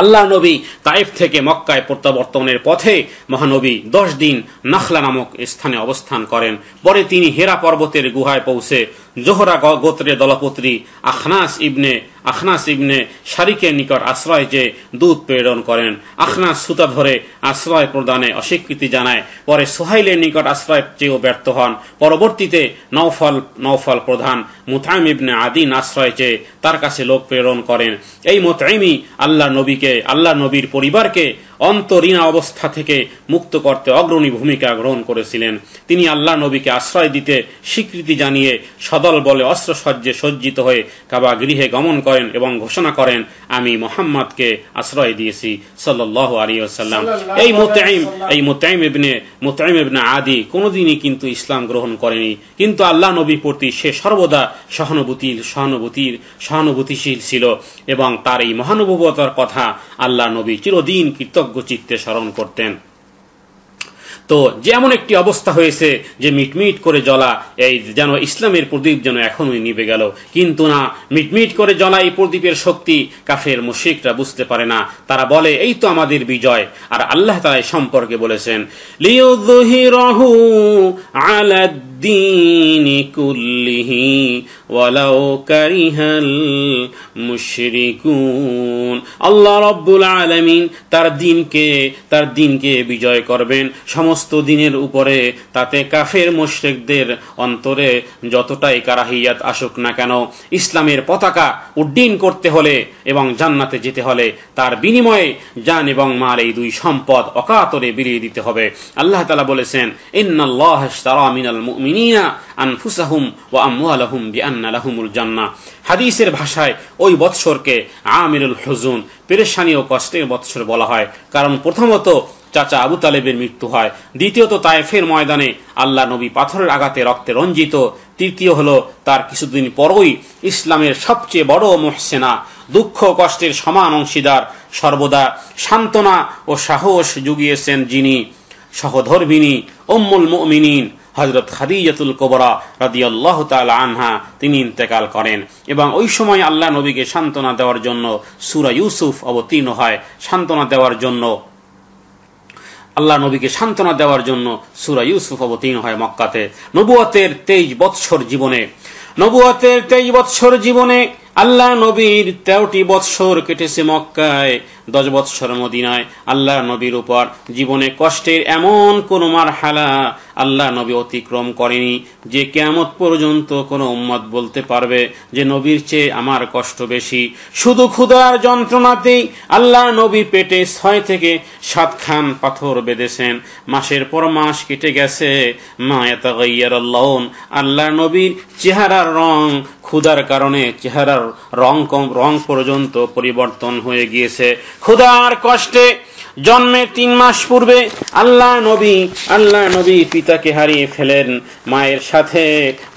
আল্লাহ নবী তাইফ থেকে মক্কায় প্রত্যাবর্তনের পথে মহানবী দশ দিন নাখলা নামক স্থানে অবস্থান করেন পরে তিনি হেরা পর্বতের গুহায় পৌঁছে জোহরা গোত্রের দলপত্রী আখনাস ইবনে আখনাস ইবনে শারিকের নিকট আশ্রয় যে দুধ প্রেরণ করেন আখনাস সুতা ধরে আশ্রয় প্রদানে অস্বীকৃতি জানায় পরে সোহাইলের নিকট আশ্রয় চেয়েও ব্যর্থ হন পরবর্তীতে নৌফল নৌফল প্রধান মুতাইম ইবনে আদিন আশ্রয় চেয়ে তার কাছে লোক প্রেরণ করেন এই মোতাইমি আল্লাহ নবীকে আল্লাহ নবীর পরিবারকে অন্তরীণা অবস্থা থেকে মুক্ত করতে অগ্রণী ভূমিকা গ্রহণ করেছিলেন তিনি আল্লাহ নবীকে আশ্রয় দিতে স্বীকৃতি জানিয়ে সদল বলে অস্ত্রসজ্জে সজ্জিত হয়ে কাবা গৃহে গমন করেন এবং ঘোষণা করেন আমি মোহাম্মদকে আশ্রয় দিয়েছি সাল্লাহ আলী আসাল্লাম এই মোতাইম এই মোতাইম এবনে মোতাইম এবনে আদি কোনোদিনই কিন্তু ইসলাম গ্রহণ করেনি কিন্তু আল্লাহ নবীর প্রতি সে সর্বদা সহানুভূতির সহানুভূতির সহানুভূতিশীল ছিল এবং তার এই মহানুভবতার কথা আল্লাহ নবী চিরদিন কৃতজ্ঞ কৃতজ্ঞ চিত্তে স্মরণ করতেন তো যেমন একটি অবস্থা হয়েছে যে মিটমিট করে জ্বলা এই যেন ইসলামের প্রদীপ যেন এখনই নিবে গেল কিন্তু না মিটমিট করে জ্বলা এই প্রদীপের শক্তি কাফের মুশিকরা বুঝতে পারে না তারা বলে এই তো আমাদের বিজয় আর আল্লাহ তালা সম্পর্কে বলেছেন লিউ الدين كله ولو كره المشركون আল্লাহ রব্বুল আলমিন তার দিনকে তার দিনকে বিজয় করবেন সমস্ত দিনের উপরে তাতে কাফের মোশরেকদের অন্তরে যতটাই কারাহিয়াত আসুক না কেন ইসলামের পতাকা উড্ডীন করতে হলে এবং জান্নাতে যেতে হলে তার বিনিময়ে জান এবং মার এই দুই সম্পদ অকাতরে বিলিয়ে দিতে হবে আল্লাহ তালা বলেছেন ইন্নাল্লাহ মিনাল মুমিন আনফুসাহুম হাদিসের ভাষায় ওই বৎসরকে আমিরুল হুজুন পেরেশানি ও কষ্টের বৎসর বলা হয় কারণ প্রথমত চাচা আবু তালেবের মৃত্যু হয় দ্বিতীয়ত তায়েফের ময়দানে আল্লাহ নবী পাথরের আঘাতে রক্তে রঞ্জিত তৃতীয় হলো তার কিছুদিন পরই ইসলামের সবচেয়ে বড় মহসেনা দুঃখ কষ্টের সমান অংশীদার সর্বদা সান্ত্বনা ও সাহস জুগিয়েছেন যিনি সহধর্মিনী অম্মুল মিনীন হজরত খাদিজাতুল কোবরা রাদিয়াল্লাহ তাল আনহা তিনি ইন্তেকাল করেন এবং ওই সময় আল্লাহ নবীকে সান্ত্বনা দেওয়ার জন্য সুরা ইউসুফ অবতীর্ণ হয় সান্ত্বনা দেওয়ার জন্য আল্লাহ নবীকে সান্ত্বনা দেওয়ার জন্য সুরা ইউসুফ অবতীর্ণ হয় মক্কাতে নবুয়াতের তেইশ বৎসর জীবনে নবুয়াতের তেইশ বৎসর জীবনে আল্লাহ নবীর তেরোটি বৎসর কেটেছে মক্কায় দশ বৎসর মদিনায় আল্লাহ নবীর উপর জীবনে কষ্টের এমন কোনো মারহালা আল্লাহ নবী অতিক্রম করেনি যে কেমত পর্যন্ত কোনো উম্মত বলতে পারবে যে নবীর চেয়ে আমার কষ্ট বেশি শুধু ক্ষুধার যন্ত্রণাতেই আল্লাহ নবী পেটে ছয় থেকে সাত খান পাথর বেঁধেছেন মাসের পর মাস কেটে গেছে মা এত আল্লাহ নবীর চেহারার রং ক্ষুধার কারণে চেহারার রং কম রং পর্যন্ত পরিবর্তন হয়ে গিয়েছে ক্ষুধার কষ্টে জন্মের তিন মাস পূর্বে আল্লাহ নবী আল্লাহ নবী পিতাকে হারিয়ে ফেলেন মায়ের সাথে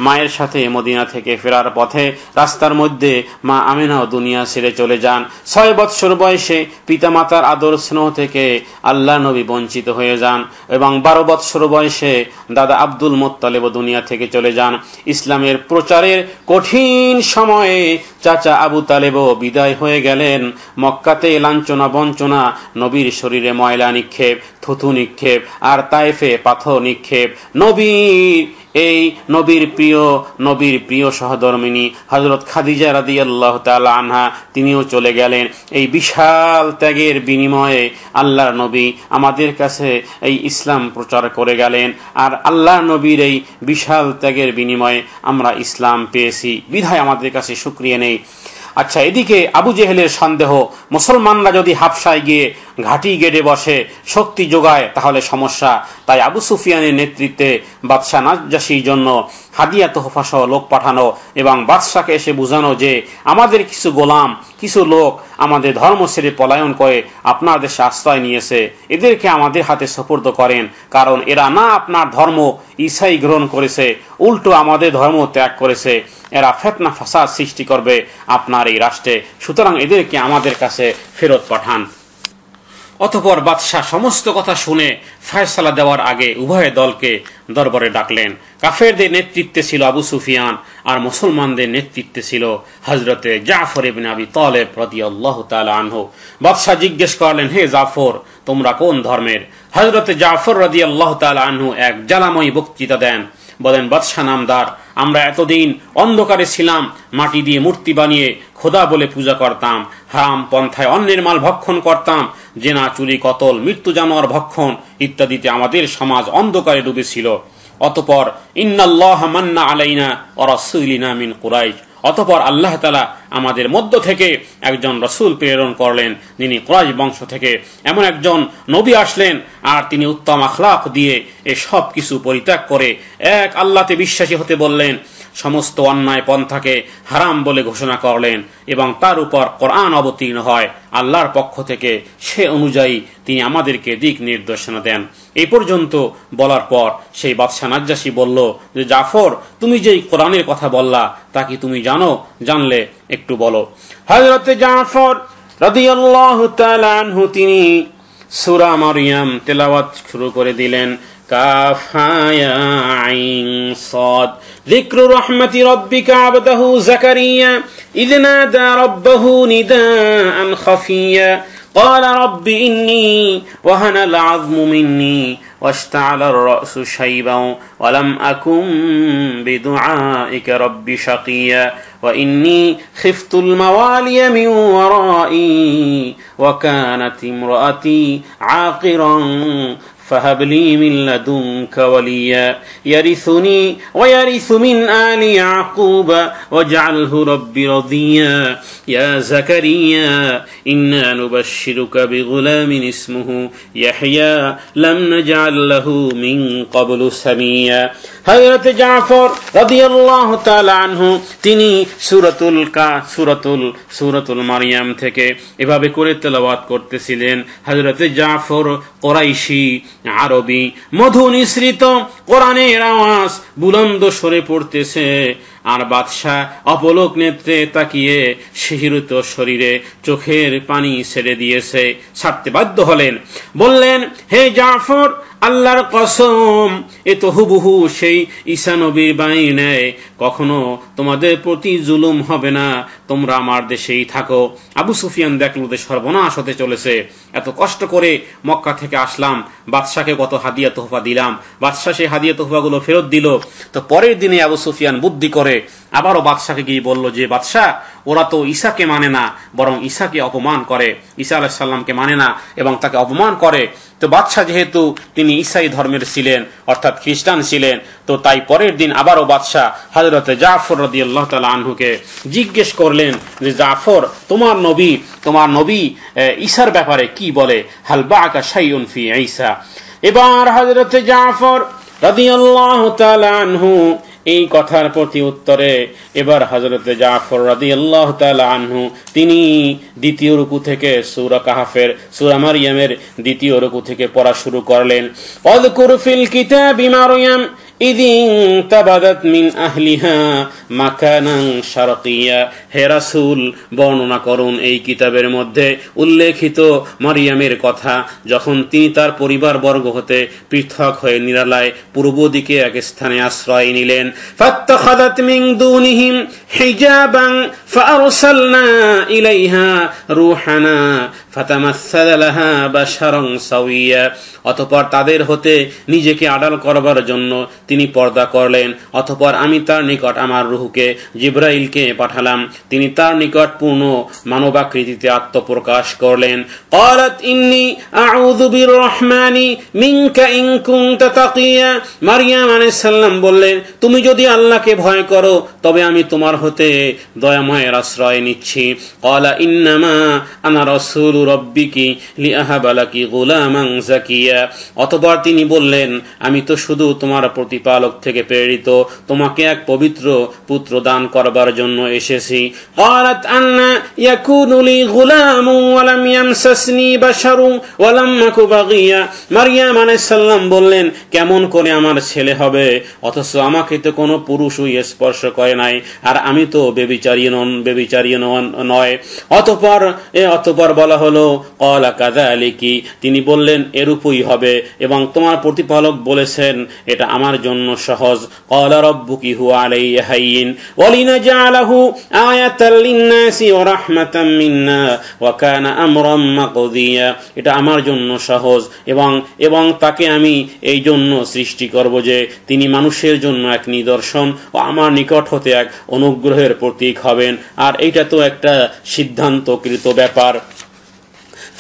মায়ের সাথে মদিনা থেকে ফেরার পথে রাস্তার মধ্যে মা আমিনাও দুনিয়া ছেড়ে চলে যান ছয় বৎসর বয়সে পিতামাতার আদর স্নেহ থেকে আল্লাহ নবী বঞ্চিত হয়ে যান এবং বারো বৎসর বয়সে দাদা আব্দুল মোত্তালেব দুনিয়া থেকে চলে যান ইসলামের প্রচারের কঠিন সময়ে চাচা আবু তালেবও বিদায় হয়ে গেলেন মক্কাতে লাঞ্ছনা বঞ্চনা নবীর শরীরে ময়লা নিক্ষেপ থুথু নিক্ষেপ আর তাইফে পাথর নিক্ষেপ নবীর এই নবীর প্রিয় নবীর প্রিয় সহধর্মিনী হজরত খাদিজা রাদি আল্লাহ আনহা তিনিও চলে গেলেন এই বিশাল ত্যাগের বিনিময়ে আল্লাহ নবী আমাদের কাছে এই ইসলাম প্রচার করে গেলেন আর আল্লাহ নবীর এই বিশাল ত্যাগের বিনিময়ে আমরা ইসলাম পেয়েছি বিধায় আমাদের কাছে সুক্রিয়া নেই আচ্ছা এদিকে আবু জেহেলের সন্দেহ মুসলমানরা যদি হাফসায় গিয়ে ঘাঁটি গেড়ে বসে শক্তি যোগায় তাহলে সমস্যা তাই আবু সুফিয়ানের নেতৃত্বে বাদশাহ নাজ্জাসির জন্য হাদিয়া সহ লোক পাঠানো এবং বাদশাকে এসে বোঝানো যে আমাদের কিছু গোলাম কিছু লোক আমাদের ধর্ম ছেড়ে পলায়ন করে আপনার দেশে আশ্রয় নিয়েছে এদেরকে আমাদের হাতে সপর্দ করেন কারণ এরা না আপনার ধর্ম ইসাই গ্রহণ করেছে উল্টো আমাদের ধর্ম ত্যাগ করেছে এরা ফেতনা ফাসাদ সৃষ্টি করবে আপনার এই রাষ্ট্রে সুতরাং এদেরকে আমাদের কাছে ফেরত পাঠান অতপর বাদশাহ সমস্ত কথা শুনে ফায়সালা দেওয়ার আগে উভয় দলকে দরবারে ডাকলেন কাফেরদের নেতৃত্বে ছিল আবু সুফিয়ান আর মুসলমানদের নেতৃত্বে ছিল হজরতে জাফর ইবিন আবি তলেব প্রতি আল্লাহ আনহ বাদশাহ জিজ্ঞেস করলেন হে জাফর তোমরা কোন ধর্মের হজরতে জাফর রদি আল্লাহ তাল আনহু এক জ্বালাময়ী বক্তৃতা দেন বলেন বাদশাহ নামদার আমরা এতদিন অন্ধকারে ছিলাম মাটি দিয়ে মূর্তি বানিয়ে খোদা বলে পূজা করতাম হারাম পন্থায় অন্যের মাল ভক্ষণ করতাম জেনা চুরি কতল মৃত্যু জানোয়ার ভক্ষণ ইত্যাদিতে আমাদের সমাজ অন্ধকারে ডুবেছিল অতপর ইন্নাল্লাহ মান্না আলাইনা অরাসুলিনা মিন কুরাইশ অতপর আল্লাহ তালা আমাদের মধ্য থেকে একজন রসুল প্রেরণ করলেন যিনি ক্রজ বংশ থেকে এমন একজন নবী আসলেন আর তিনি উত্তম আখলাফ দিয়ে এ সব কিছু পরিত্যাগ করে এক আল্লাতে বিশ্বাসী হতে বললেন সমস্ত অন্যায় পন্থাকে হারাম বলে ঘোষণা করলেন এবং তার উপর কোরআন অবতীর্ণ হয় আল্লাহর পক্ষ থেকে সে অনুযায়ী তিনি আমাদেরকে দিক নির্দেশনা দেন এই পর্যন্ত বলার পর সেই বাদশাহ নাজ্জাসী বলল যে জাফর তুমি যেই কোরআনের কথা বললা তা কি তুমি জানো জানলে একটু বলো হজরত জাফর রাদিয়াল্লাহু তাআলা আনহু তিনি সূরা মারইয়াম তেলাওয়াত শুরু করে দিলেন كاف يا عين صاد ذكر رحمة ربك عبده زكريا إذ نادى ربه نداء خفيا قال رب إني وهن العظم مني واشتعل الرأس شيبا ولم أكن بدعائك رب شقيا وإني خفت الموالي من ورائي وكانت امرأتي عاقرا فهب لي من لدنك وليا يرثني ويرث من آل يعقوب واجعله ربي رضيا يا زكريا إنا نبشرك بغلام اسمه يحيى لم نجعل له من قبل سميا হজরত জাফর রদিয়াল্লাহ আনহু তিনি সুরতুল কা সুরতুল সুরতুল মারিয়াম থেকে এভাবে করে তেলাবাত করতেছিলেন হজরত জাফর কোরাইশি আরবি মধু নিঃসৃত কোরআনের আওয়াজ বুলন্দ সরে পড়তেছে আর বাদশাহ অপলোক নেত্রে তাকিয়ে শিহিরুত শরীরে চোখের পানি ছেড়ে দিয়েছে ছাড়তে বাধ্য হলেন বললেন হে জাফর আল্লাহর কসম এ তো হুবহু সেই ঈশা নবীর বাণী নেয় কখনো তোমাদের প্রতি জুলুম হবে না তোমরা আমার দেশেই থাকো আবু সুফিয়ান দেখলো যে সর্বনাশ হতে চলেছে এত কষ্ট করে মক্কা থেকে আসলাম বাদশাকে কত হাদিয়া তোহফা দিলাম বাদশাহ সেই হাদিয়া তোহফাগুলো ফেরত দিল তো পরের দিনে আবু সুফিয়ান বুদ্ধি করে আবারও বাদশাহকে গিয়ে বলল যে বাদশাহ ওরা তো ঈশাকে মানে না বরং ঈশাকে অপমান করে আলাহ সাল্লামকে মানে না এবং তাকে অপমান করে তো বাদশাহ যেহেতু তিনি ঈশাই ধর্মের ছিলেন অর্থাৎ খ্রিস্টান ছিলেন তো তাই পরের দিন আবারও বাদশাহ হজরত জাফর রদি আল্লাহ তালা আনহুকে জিজ্ঞেস করলেন যে জাফর তোমার নবী তোমার নবী ঈশার ব্যাপারে কি বলে হালবা আকা সাই ফি ঈশা এবার হজরত জাফর রদি আল্লাহ তাল আনহু এই কথার প্রতি উত্তরে এবার হজরত জাফর রাদি আল্লাহ আনহু তিনি দ্বিতীয় রুকু থেকে সুরা কাহাফের সুরা মারিয়ামের দ্বিতীয় রুকু থেকে পড়া শুরু করলেন অদকুরফিল কিতাব মারিয়াম ইদিং আহলিহা বর্ণনা করুন এই কিতাবের মধ্যে উল্লেখিত মারিয়ামের কথা যখন তিনি তার পরিবার বর্গ হতে পৃথক হয়ে নিরালায় পূর্ব দিকে এক স্থানে আশ্রয় নিলেন হিজাবাং ফারসালনা ইলাইহা রুহানা অতপর তাদের হতে নিজেকে আড়াল করবার জন্য তিনি পর্দা করলেন অতপর আমি তার নিকট আমার রুহুকে জিব্রাইলকে পাঠালাম তিনি তার নিকট পূর্ণ মানবাকৃতিতে আত্মপ্রকাশ করলেন মারিয়াম বললেন তুমি যদি আল্লাহকে ভয় করো তবে আমি তোমার হতে দয়াময়ের আশ্রয় নিচ্ছি রব্বিকি জাকিয়া অতবার তিনি বললেন আমি তো শুধু তোমার প্রতিপালক থেকে প্রেরিত তোমাকে এক পবিত্র পুত্র দান করবার জন্য এসেছি قالت يكون لي غلام ولم يمسسني بشر ولم بغيا বললেন কেমন করে আমার ছেলে হবে অথচ আমাকে তো কোনো পুরুষই স্পর্শ করে নাই আর আমি তো বেবিচারী নন বেবিচারী নয় অতপর অতপর বলা হলো হলো কলা কাজা আলিকি তিনি বললেন এরূপই হবে এবং তোমার প্রতিপালক বলেছেন এটা আমার জন্য সহজ কলা রব্বুকি হুয়া আলাই হাইন ওয়ালিনা জালাহু আয়াতাল রাহমাতাম মিন্না এটা আমার জন্য সহজ এবং এবং তাকে আমি এই জন্য সৃষ্টি করব যে তিনি মানুষের জন্য এক নিদর্শন ও আমার নিকট হতে এক অনুগ্রহের প্রতীক হবেন আর এটা তো একটা সিদ্ধান্তকৃত ব্যাপার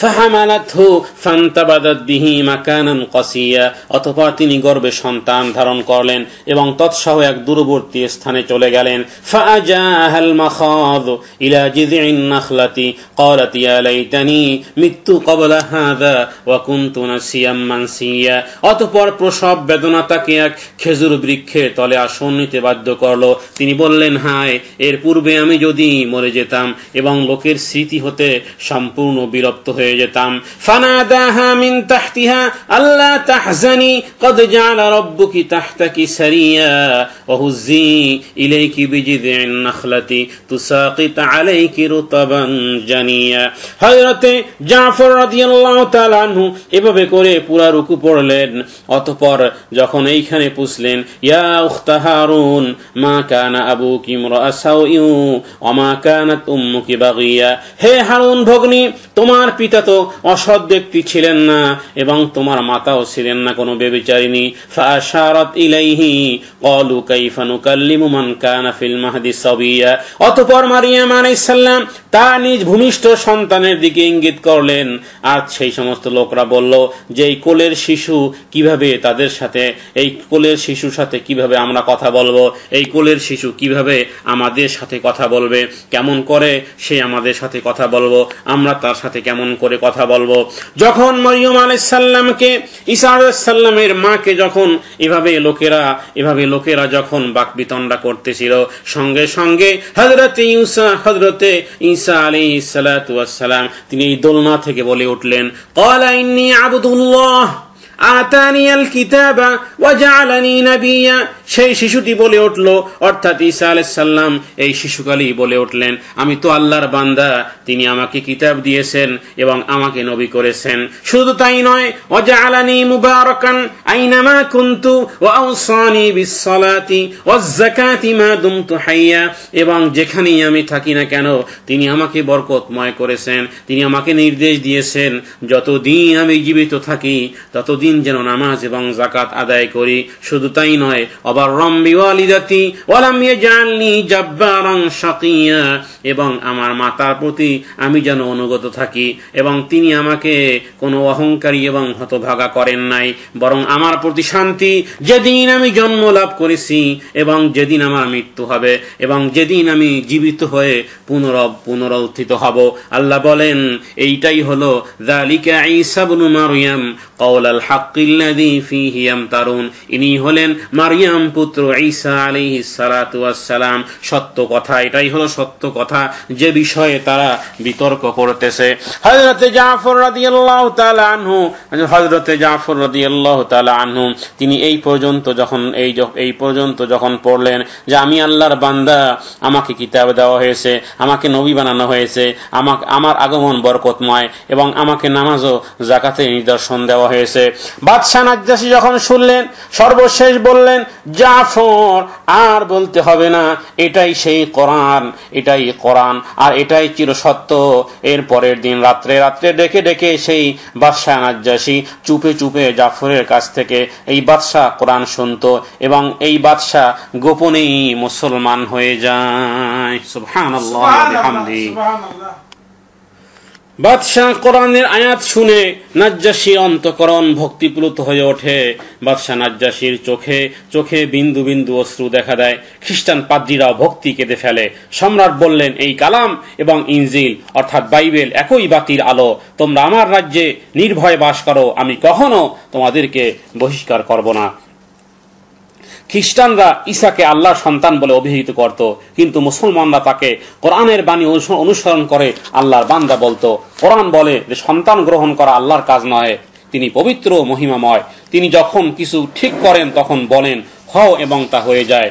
ফাহামালাতহু ফান্তাবাদাত বিহি মাকানান কসিয়া অতঃপর তিনি গর্বে সন্তান ধারণ করলেন এবং তৎসহ এক দূরবর্তী স্থানে চলে গেলেন ফাআজাহাল মাখাদ ইলা জিযিন নাখলাতি ক্বালাত ইয়া লাইতানি মিত্তু ক্বাবলা হাযা ওয়া কুনতু নাসিয়াম মানসিয়া অতঃপর প্রসব বেদনা তাকে এক খেজুর বৃক্ষের তলে আসন নিতে বাধ্য করল তিনি বললেন হায় এর পূর্বে আমি যদি মরে যেতাম এবং লোকের স্মৃতি হতে সম্পূর্ণ বিরক্ত হয়ে হয়ে যেতাম ফানাদাহা মিন তাহতিহা আল্লাহ তাহজানি কদ জালা রব্বুকি তাহতাকি সারিয়া ওহুজি ইলাইকি বিজিদিন নখলাতি তুসাকিত আলাইকি রুতাবান জানিয়া হযরতে জাফর রাদিয়াল্লাহু তাআলা আনহু এভাবে করে পুরা রুকু পড়লেন অতঃপর যখন এইখানে পুষলেন ইয়া উখতা হারুন মা কানা আবু কিমরা সাউইউ ওয়া মা কানাত উম্মুকি বাগিয়া হে হারুন ভগ্নী তোমার পিতা তো অসৎ ব্যক্তি ছিলেন না এবং তোমার মাতাও ছিলেন না কোনো বেবিচারিণী ফাশারত ইলাইহি ক্বালু কাইফা নুকাল্লিমু মান কানা ফিল মাহদি সাবিয়া অতঃপর মারিয়াম নিজ ভূমিষ্ঠ সন্তানের দিকে ইঙ্গিত করলেন আর সেই সমস্ত লোকরা বলল যে এই কোলের শিশু কিভাবে তাদের সাথে এই কোলের শিশুর সাথে কিভাবে আমরা কথা বলবো এই কোলের শিশু কিভাবে আমাদের সাথে কথা বলবে কেমন করে সে আমাদের সাথে কথা বলবো আমরা তার সাথে কেমন করে কথা বলবো যখন মরিয়ম আলাইসাল্লামকে ঈসা আলাইসাল্লামের মাকে যখন এভাবে লোকেরা এভাবে লোকেরা যখন বাক বাকবিতণ্ডা করতেছিল সঙ্গে সঙ্গে হজরত ইউসা হজরতে ইসা আলী সালাতাম তিনি এই দোলনা থেকে বলে উঠলেন কলা ইন্নি আবুদুল্লাহ আতানিয়াল কিতাবা ওয়া জালানি নবিয়া সেই শিশুটি বলে উঠল অর্থাৎ ঈসা আলাইসাল্লাম এই শিশুকালই বলে উঠলেন আমি তো আল্লাহর বান্দা তিনি আমাকে কিতাব দিয়েছেন এবং আমাকে নবী করেছেন শুধু তাই নয় আলানি মুবারকান আইনামা কুন্তু ও আউসানি মা দুমতু হাইয়া এবং যেখানেই আমি থাকি না কেন তিনি আমাকে বরকতময় করেছেন তিনি আমাকে নির্দেশ দিয়েছেন যতদিন আমি জীবিত থাকি ততদিন যেন নামাজ এবং জাকাত আদায় করি শুধু তাই নয় অবা মুবাররম বিওয়ালিদাতি ওয়ালাম ইয়াজআলনি জাব্বারান শাকিয়া এবং আমার মাতার প্রতি আমি যেন অনুগত থাকি এবং তিনি আমাকে কোনো অহংকারী এবং হতভাগা করেন নাই বরং আমার প্রতি শান্তি যেদিন আমি জন্ম লাভ করেছি এবং যেদিন আমার মৃত্যু হবে এবং যেদিন আমি জীবিত হয়ে পুনর পুনরুত্থিত হব আল্লাহ বলেন এইটাই হলো জালিকা মারিয়াম কওলাল হাক্কিল্লাদি ইনি হলেন মারিয়াম আদম পুত্র ঈসা আলী সালাতাম সত্য কথা এটাই হলো সত্য কথা যে বিষয়ে তারা বিতর্ক করতেছে হজরতে জাফর রাদি আল্লাহ আনহু হজরতে জাফর রাদি আল্লাহ আনহু তিনি এই পর্যন্ত যখন এই এই পর্যন্ত যখন পড়লেন যে আমি আল্লাহর বান্দা আমাকে কিতাব দেওয়া হয়েছে আমাকে নবী বানানো হয়েছে আমাকে আমার আগমন বরকতময় এবং আমাকে নামাজও জাকাতে নিদর্শন দেওয়া হয়েছে বাদশাহ নাজ্জাসী যখন শুনলেন সর্বশেষ বললেন জাফর আর বলতে হবে না এটাই সেই কোরআন এটাই কোরআন আর এটাই চিরসত্য এর পরের দিন রাত্রে রাত্রে ডেকে ডেকে সেই বাদশাহ নাজ্জাসী চুপে চুপে জাফরের কাছ থেকে এই বাদশাহ কোরআন শুনত এবং এই বাদশাহ গোপনেই মুসলমান হয়ে যায় সুবহানাল্লাহ বাদশাহ কোরআনের আয়াত শুনে নাজ্জাসীর অন্তকরণ ভক্তিপ্লুত হয়ে ওঠে বাদশাহ নাজ্জাসীর চোখে চোখে বিন্দু বিন্দু অশ্রু দেখা দেয় খ্রিস্টান পাদ্রীরাও ভক্তি কেঁদে ফেলে সম্রাট বললেন এই কালাম এবং ইঞ্জিল অর্থাৎ বাইবেল একই বাতির আলো তোমরা আমার রাজ্যে নির্ভয়ে বাস করো আমি কখনো তোমাদেরকে বহিষ্কার করব না খ্রিস্টানরা ঈসাকে আল্লাহর সন্তান বলে অভিহিত করত কিন্তু মুসলমানরা তাকে কোরআনের বাণী অনুসরণ করে আল্লাহর বান্দা বলতো কোরআন বলে যে সন্তান গ্রহণ করা আল্লাহর কাজ নয় তিনি পবিত্র মহিমাময় তিনি যখন কিছু ঠিক করেন তখন বলেন হও এবং তা হয়ে যায়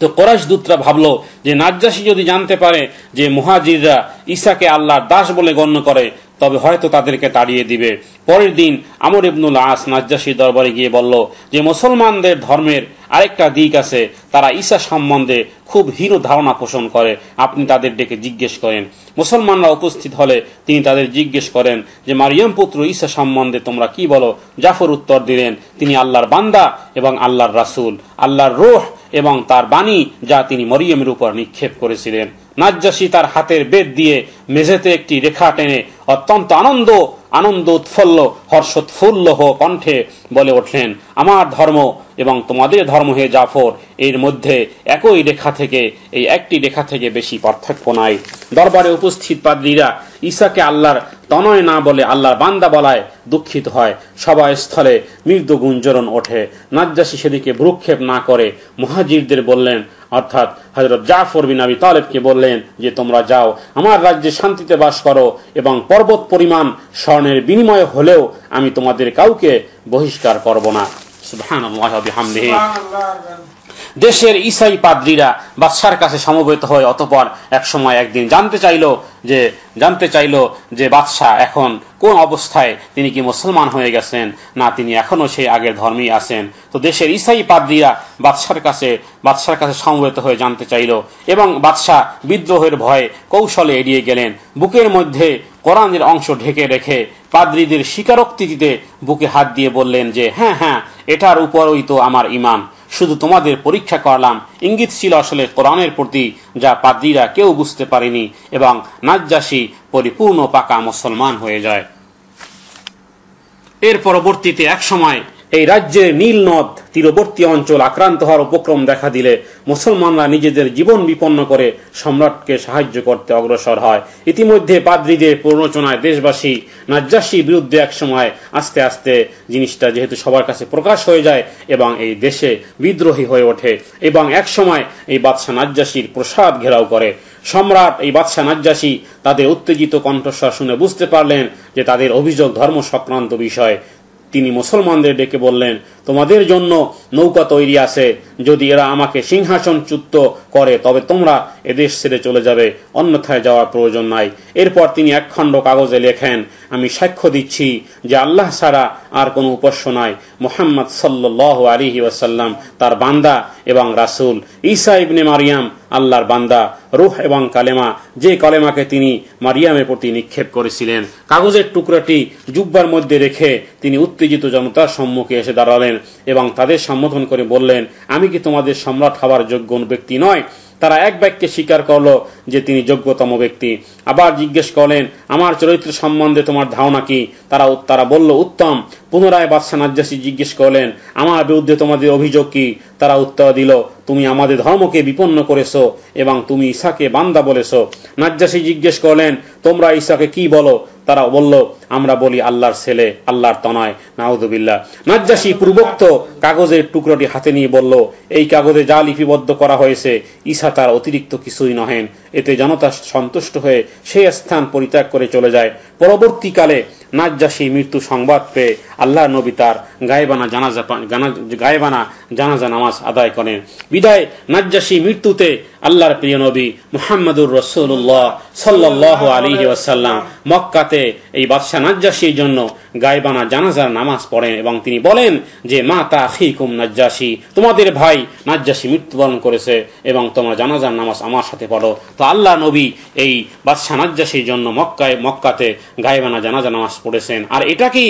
তো কোরআশ দূতরা ভাবলো যে নাজ্জাসী যদি জানতে পারে যে মহাজিররা ঈশাকে আল্লাহর দাস বলে গণ্য করে তবে হয়তো তাদেরকে তাড়িয়ে দিবে পরের দিন আমর ইবনুল আস নাজ্জাসির দরবারে গিয়ে বলল যে মুসলমানদের ধর্মের আরেকটা দিক আছে তারা ঈশা সম্বন্ধে খুব হীন ধারণা পোষণ করে আপনি তাদের ডেকে জিজ্ঞেস করেন মুসলমানরা উপস্থিত হলে তিনি তাদের জিজ্ঞেস করেন যে মারিয়াম পুত্র ঈশা সম্বন্ধে তোমরা কি বলো জাফর উত্তর দিলেন তিনি আল্লাহর বান্দা এবং আল্লাহর রাসুল আল্লাহর রোহ এবং তার বাণী যা তিনি মরিয়মের উপর নিক্ষেপ করেছিলেন নাজ্জাসী তার হাতের বেদ দিয়ে মেঝেতে একটি রেখা টেনে অত্যন্ত আনন্দ আনন্দ উৎফল্ল হর্ষোৎফুল্ল কণ্ঠে বলে উঠলেন আমার ধর্ম এবং তোমাদের ধর্ম হে জাফর এর মধ্যে একই রেখা থেকে এই একটি রেখা থেকে বেশি পার্থক্য নাই দরবারে উপস্থিত পাদ্রীরা ঈশাকে আল্লাহর তনয় না বলে আল্লাহর বান্দা বলায় দুঃখিত হয় সবাই স্থলে মৃদু গুঞ্জরণ ওঠে নাজ্জাসী সেদিকে ভ্রুক্ষেপ না করে মহাজিরদের বললেন অর্থাৎ হজরত জাফর বিন আবি তালেবকে বললেন যে তোমরা যাও আমার রাজ্যে শান্তিতে বাস করো এবং পর্বত পরিমাণ স্বর্ণের বিনিময় হলেও আমি তোমাদের কাউকে বহিষ্কার করব না দেশের ইসাই পাদ্রীরা বাদশার কাছে সমবেত হয় অতপর এক সময় একদিন জানতে চাইল যে জানতে চাইল যে বাদশাহ এখন কোন অবস্থায় তিনি কি মুসলমান হয়ে গেছেন না তিনি এখনও সেই আগের ধর্মেই আছেন তো দেশের ইসাই পাদ্রীরা বাদশার কাছে বাদশার কাছে সমবেত হয়ে জানতে চাইল এবং বাদশাহ বিদ্রোহের ভয়ে কৌশলে এড়িয়ে গেলেন বুকের মধ্যে কোরআনের অংশ ঢেকে রেখে পাদ্রীদের স্বীকারোক্তি দিতে বুকে হাত দিয়ে বললেন যে হ্যাঁ হ্যাঁ এটার উপরই তো আমার ইমান শুধু তোমাদের পরীক্ষা করলাম ইঙ্গিত ছিল আসলে কোরআনের প্রতি যা পাদ্রীরা কেউ বুঝতে পারেনি এবং নাজ্জাসী পরিপূর্ণ পাকা মুসলমান হয়ে যায় এর পরবর্তীতে এক সময় এই রাজ্যের নীলনদ তীরবর্তী অঞ্চল আক্রান্ত হওয়ার উপক্রম দেখা দিলে মুসলমানরা নিজেদের জীবন বিপন্ন করে সম্রাটকে সাহায্য করতে অগ্রসর হয় ইতিমধ্যে পাদ্রিদের প্ররোচনায় দেশবাসী নাজ্জাসীর বিরুদ্ধে একসময় আস্তে আস্তে জিনিসটা যেহেতু সবার কাছে প্রকাশ হয়ে যায় এবং এই দেশে বিদ্রোহী হয়ে ওঠে এবং একসময় এই বাদশাহ নাজ্জাসীর প্রসাদ ঘেরাও করে সম্রাট এই বাদশাহ নাজ্জাসী তাদের উত্তেজিত কণ্ঠস্বর শুনে বুঝতে পারলেন যে তাদের অভিযোগ ধর্ম সংক্রান্ত বিষয় তিনি মুসলমানদের ডেকে বললেন তোমাদের জন্য নৌকা তৈরি আছে যদি এরা আমাকে সিংহাসনচ্যুত করে তবে তোমরা এদেশ ছেড়ে চলে যাবে অন্যথায় যাওয়ার প্রয়োজন নাই এরপর তিনি একখণ্ড কাগজে লেখেন আমি সাক্ষ্য দিচ্ছি যে আল্লাহ ছাড়া আর কোনো উপস্য নাই মোহাম্মদ সাল্লাহ আলিহি ওয়াসাল্লাম তার বান্দা এবং রাসুল ঈসা ইবনে মারিয়াম আল্লাহর বান্দা রুহ এবং কালেমা যে কালেমাকে তিনি মারিয়ামের প্রতি নিক্ষেপ করেছিলেন কাগজের টুকরাটি জুব্বার মধ্যে রেখে তিনি উত্তেজিত জনতার সম্মুখে এসে দাঁড়ালেন করলেন এবং তাদের সম্বোধন করে বললেন আমি কি তোমাদের সম্রাট হওয়ার যোগ্য ব্যক্তি নয় তারা এক বাক্যে স্বীকার করলো যে তিনি যোগ্যতম ব্যক্তি আবার জিজ্ঞেস করলেন আমার চরিত্র সম্বন্ধে তোমার ধারণা কি তারা তারা বলল উত্তম পুনরায় বাদশাহ নাজ্জাসী জিজ্ঞেস করলেন আমার বিরুদ্ধে তোমাদের অভিযোগ কি তারা উত্তর দিল তুমি আমাদের ধর্মকে বিপন্ন করেছ এবং তুমি ঈশাকে বান্দা বলেছ নাজ্জাসী জিজ্ঞেস করলেন তোমরা ঈশাকে কি বলো তারা বলল আমরা বলি আল্লাহর ছেলে আল্লাহর তনয় নাউদুবিল্লা নাজ্জাসি পূর্বোক্ত কাগজের টুকরোটি হাতে নিয়ে বলল এই কাগজে যা লিপিবদ্ধ করা হয়েছে ঈশা তার অতিরিক্ত কিছুই নহেন এতে জনতা সন্তুষ্ট হয়ে সেই স্থান পরিত্যাগ করে চলে যায় পরবর্তীকালে নাজ্জাসি মৃত্যু সংবাদ পেয়ে আল্লাহ নবী তার গায়েবানা জানাজা গায়েবানা জানাজা নামাজ আদায় করেন বিদায় নাজ্জাসি মৃত্যুতে আল্লাহর প্রিয় নবী মোহাম্মদুর রসুল্লাহ সাল্লাহ আলী ওয়াসাল্লাম মক্কাতে এই বাদশাহ নাজ্জাসীর জন্য গাইবানা জানাজার নামাজ পড়েন এবং তিনি বলেন যে মা তা খিকুম নাজ্জাসি তোমাদের ভাই নাজ্জাসী মৃত্যুবরণ করেছে এবং তোমার জানাজার নামাজ আমার সাথে পড়ো তো আল্লাহ নবী এই বাদশাহ নাজ্জাসীর জন্য মক্কায় মক্কাতে গাইবানা জানাজা নামাজ পড়েছেন আর এটা কি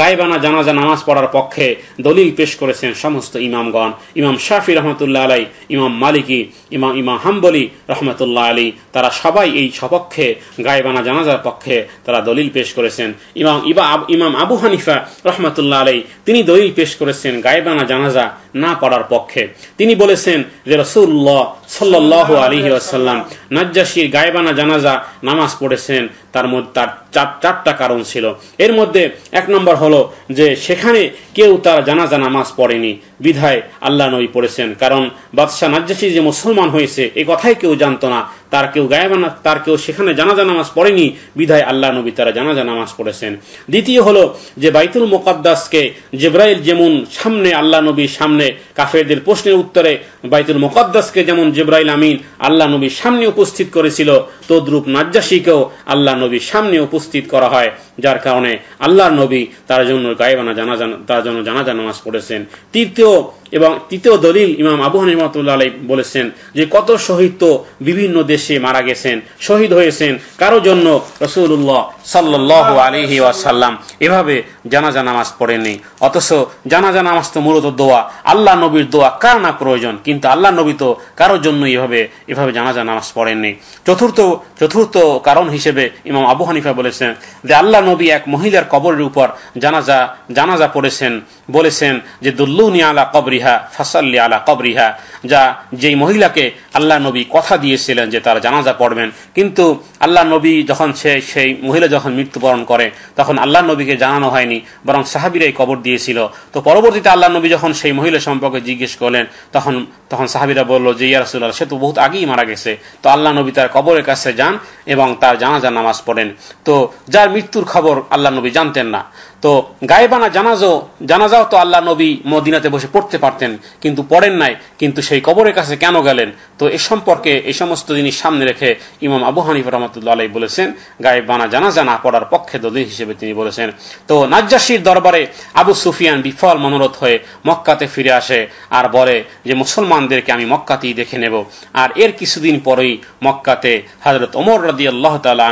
গায়বানা জানাজা নামাজ পড়ার পক্ষে দলিল পেশ করেছেন সমস্ত ইমামগণ ইমাম শাফি রহমতুল্লাহ আলাই ইমাম মালিকি ইমাম ইমাম হাম্বলি রহমতুল্লাহ আলী তারা সবাই এই সপক্ষে গায়েবানা জানাজার পক্ষে তারা দলিল পেশ করেছেন ইমাম ইবা ইমাম আবু হানিফা রহমতুল্লাহ আলাই তিনি দলিল পেশ করেছেন গায়েবানা জানাজা না পড়ার পক্ষে তিনি বলেছেন যে রসুল্লাহ সাল্লাহ আলহি আসাল্লাম নাজ্জাসির গায়েবানা জানাজা নামাজ পড়েছেন তার মধ্যে তার চার চারটা কারণ ছিল এর মধ্যে এক নম্বর হলো যে সেখানে কেউ তার জানাজা নামাজ পড়েনি বিধায় আল্লাহ নবী পড়েছেন কারণ বাদশাহ নাজ্জাসি যে মুসলমান হয়েছে এ কথাই কেউ জানতো না তার কেউ গায়েবানা তার কেউ সেখানে জানাজা নামাজ পড়েনি বিধায় আল্লাহ নবী তারা জানাজা নামাজ পড়েছেন দ্বিতীয় হলো যে বাইতুল মোকাদ্দাসকে জেব্রাইল যেমন সামনে আল্লাহ নবীর সামনে কাফেরদের প্রশ্নের উত্তরে বাইতুল মোকাদ্দাসকে যেমন জেব্রাইল আমিন আল্লাহ নবীর সামনে উপস্থিত করেছিল তদ্রূপ নাজ্জাসীকেও আল্লাহ নবীর সামনে উপস্থিত করা হয় যার কারণে আল্লাহর নবী তার জন্য গায়েবানা জানা তার জন্য জানা জানাজা নামাজ পড়েছেন তৃতীয় এবং তৃতীয় দলিল ইমাম আবু হানিমতুল্লাহ আলাই বলেছেন যে কত শহীদ তো বিভিন্ন দেশে মারা গেছেন শহীদ হয়েছেন কারো জন্য রসুল্লাহ সাল্লাহ আলহি ওয়াসাল্লাম এভাবে জানা জানাজা নামাজ পড়েনি অথচ জানা জানাজা নামাজ তো মূলত দোয়া আল্লাহ নবীর দোয়া কার না প্রয়োজন কিন্তু আল্লাহ নবী তো কারোর জন্য এভাবে এভাবে জানা জানাজা নামাজ পড়েননি চতুর্থ চতুর্থ কারণ হিসেবে ইমাম আবু হানিফা বলেছেন যে আল্লাহ নবী এক মহিলার কবরের উপর জানাজা জানাজা পড়েছেন বলেছেন যে দুল্লুনি আলা কবরিহা ফাসাল্লি আলা কবরিহা যা যেই মহিলাকে আল্লাহ নবী কথা দিয়েছিলেন যে তারা জানাজা পড়বেন কিন্তু আল্লাহ নবী যখন সে সেই মহিলা যখন মৃত্যুবরণ করে তখন আল্লাহ নবীকে জানানো হয়নি বরং সাহাবিরাই কবর দিয়েছিল তো পরবর্তীতে আল্লাহ নবী যখন সেই মহিলা সম্পর্কে জিজ্ঞেস করলেন তখন তখন সাহাবিরা বলল যে ইয়া সে তো বহুত আগেই মারা গেছে তো আল্লাহ নবী তার কবরের কাছে যান এবং তার জানাজা নামাজ পড়েন তো যার মৃত্যুর খবর আল্লাহ নবী জানতেন না তো গায়েবানা জানাজো জানাজাও তো আল্লাহ নবী মদিনাতে বসে পড়তে পারতেন কিন্তু পড়েন নাই কিন্তু সেই কবরের কাছে কেন গেলেন তো এ সম্পর্কে এই সমস্ত জিনিস সামনে রেখে ইমাম আবু হানিফ রহমতুল্লা আলাই বলেছেন গায়েবানা জানাজা না পড়ার পক্ষে দলিল হিসেবে তিনি বলেছেন তো নাজ্জাসির দরবারে আবু সুফিয়ান বিফল মনোরথ হয়ে মক্কাতে ফিরে আসে আর বলে যে মুসলমানদেরকে আমি মক্কাতেই দেখে নেব আর এর কিছুদিন পরেই মক্কাতে হজরত ওমর রদি আল্লাহ তালা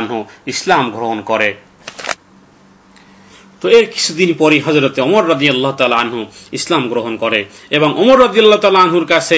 ইসলাম গ্রহণ করে তো এর কিছুদিন পরই হজরতে অমর রাজি আল্লাহ তালা আনহু ইসলাম গ্রহণ করে এবং অমর রাজি আল্লাহ তালা আনহুর কাছে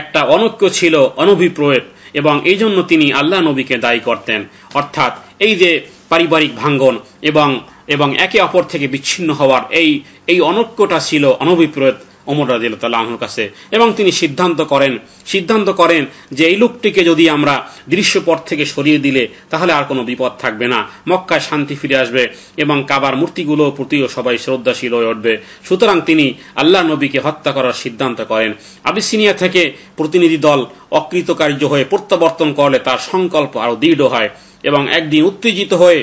একটা অনৈক্য ছিল অনভিপ্রয়োগ এবং এই জন্য তিনি আল্লাহ নবীকে দায়ী করতেন অর্থাৎ এই যে পারিবারিক ভাঙ্গন এবং এবং একে অপর থেকে বিচ্ছিন্ন হওয়ার এই এই অনৈক্যটা ছিল অনভিপ্রয়োগ অমর রাজি তাল্লাহর কাছে এবং তিনি সিদ্ধান্ত করেন সিদ্ধান্ত করেন যে এই লোকটিকে যদি আমরা দৃশ্যপট থেকে সরিয়ে দিলে তাহলে আর কোনো বিপদ থাকবে না মক্কায় শান্তি ফিরে আসবে এবং কাবার মূর্তিগুলো প্রতিও সবাই শ্রদ্ধাশীল হয়ে উঠবে সুতরাং তিনি আল্লাহ নবীকে হত্যা করার সিদ্ধান্ত করেন আবিসিনিয়া থেকে প্রতিনিধি দল অকৃতকার্য হয়ে প্রত্যাবর্তন করলে তার সংকল্প আরও দৃঢ় হয় এবং একদিন উত্তেজিত হয়ে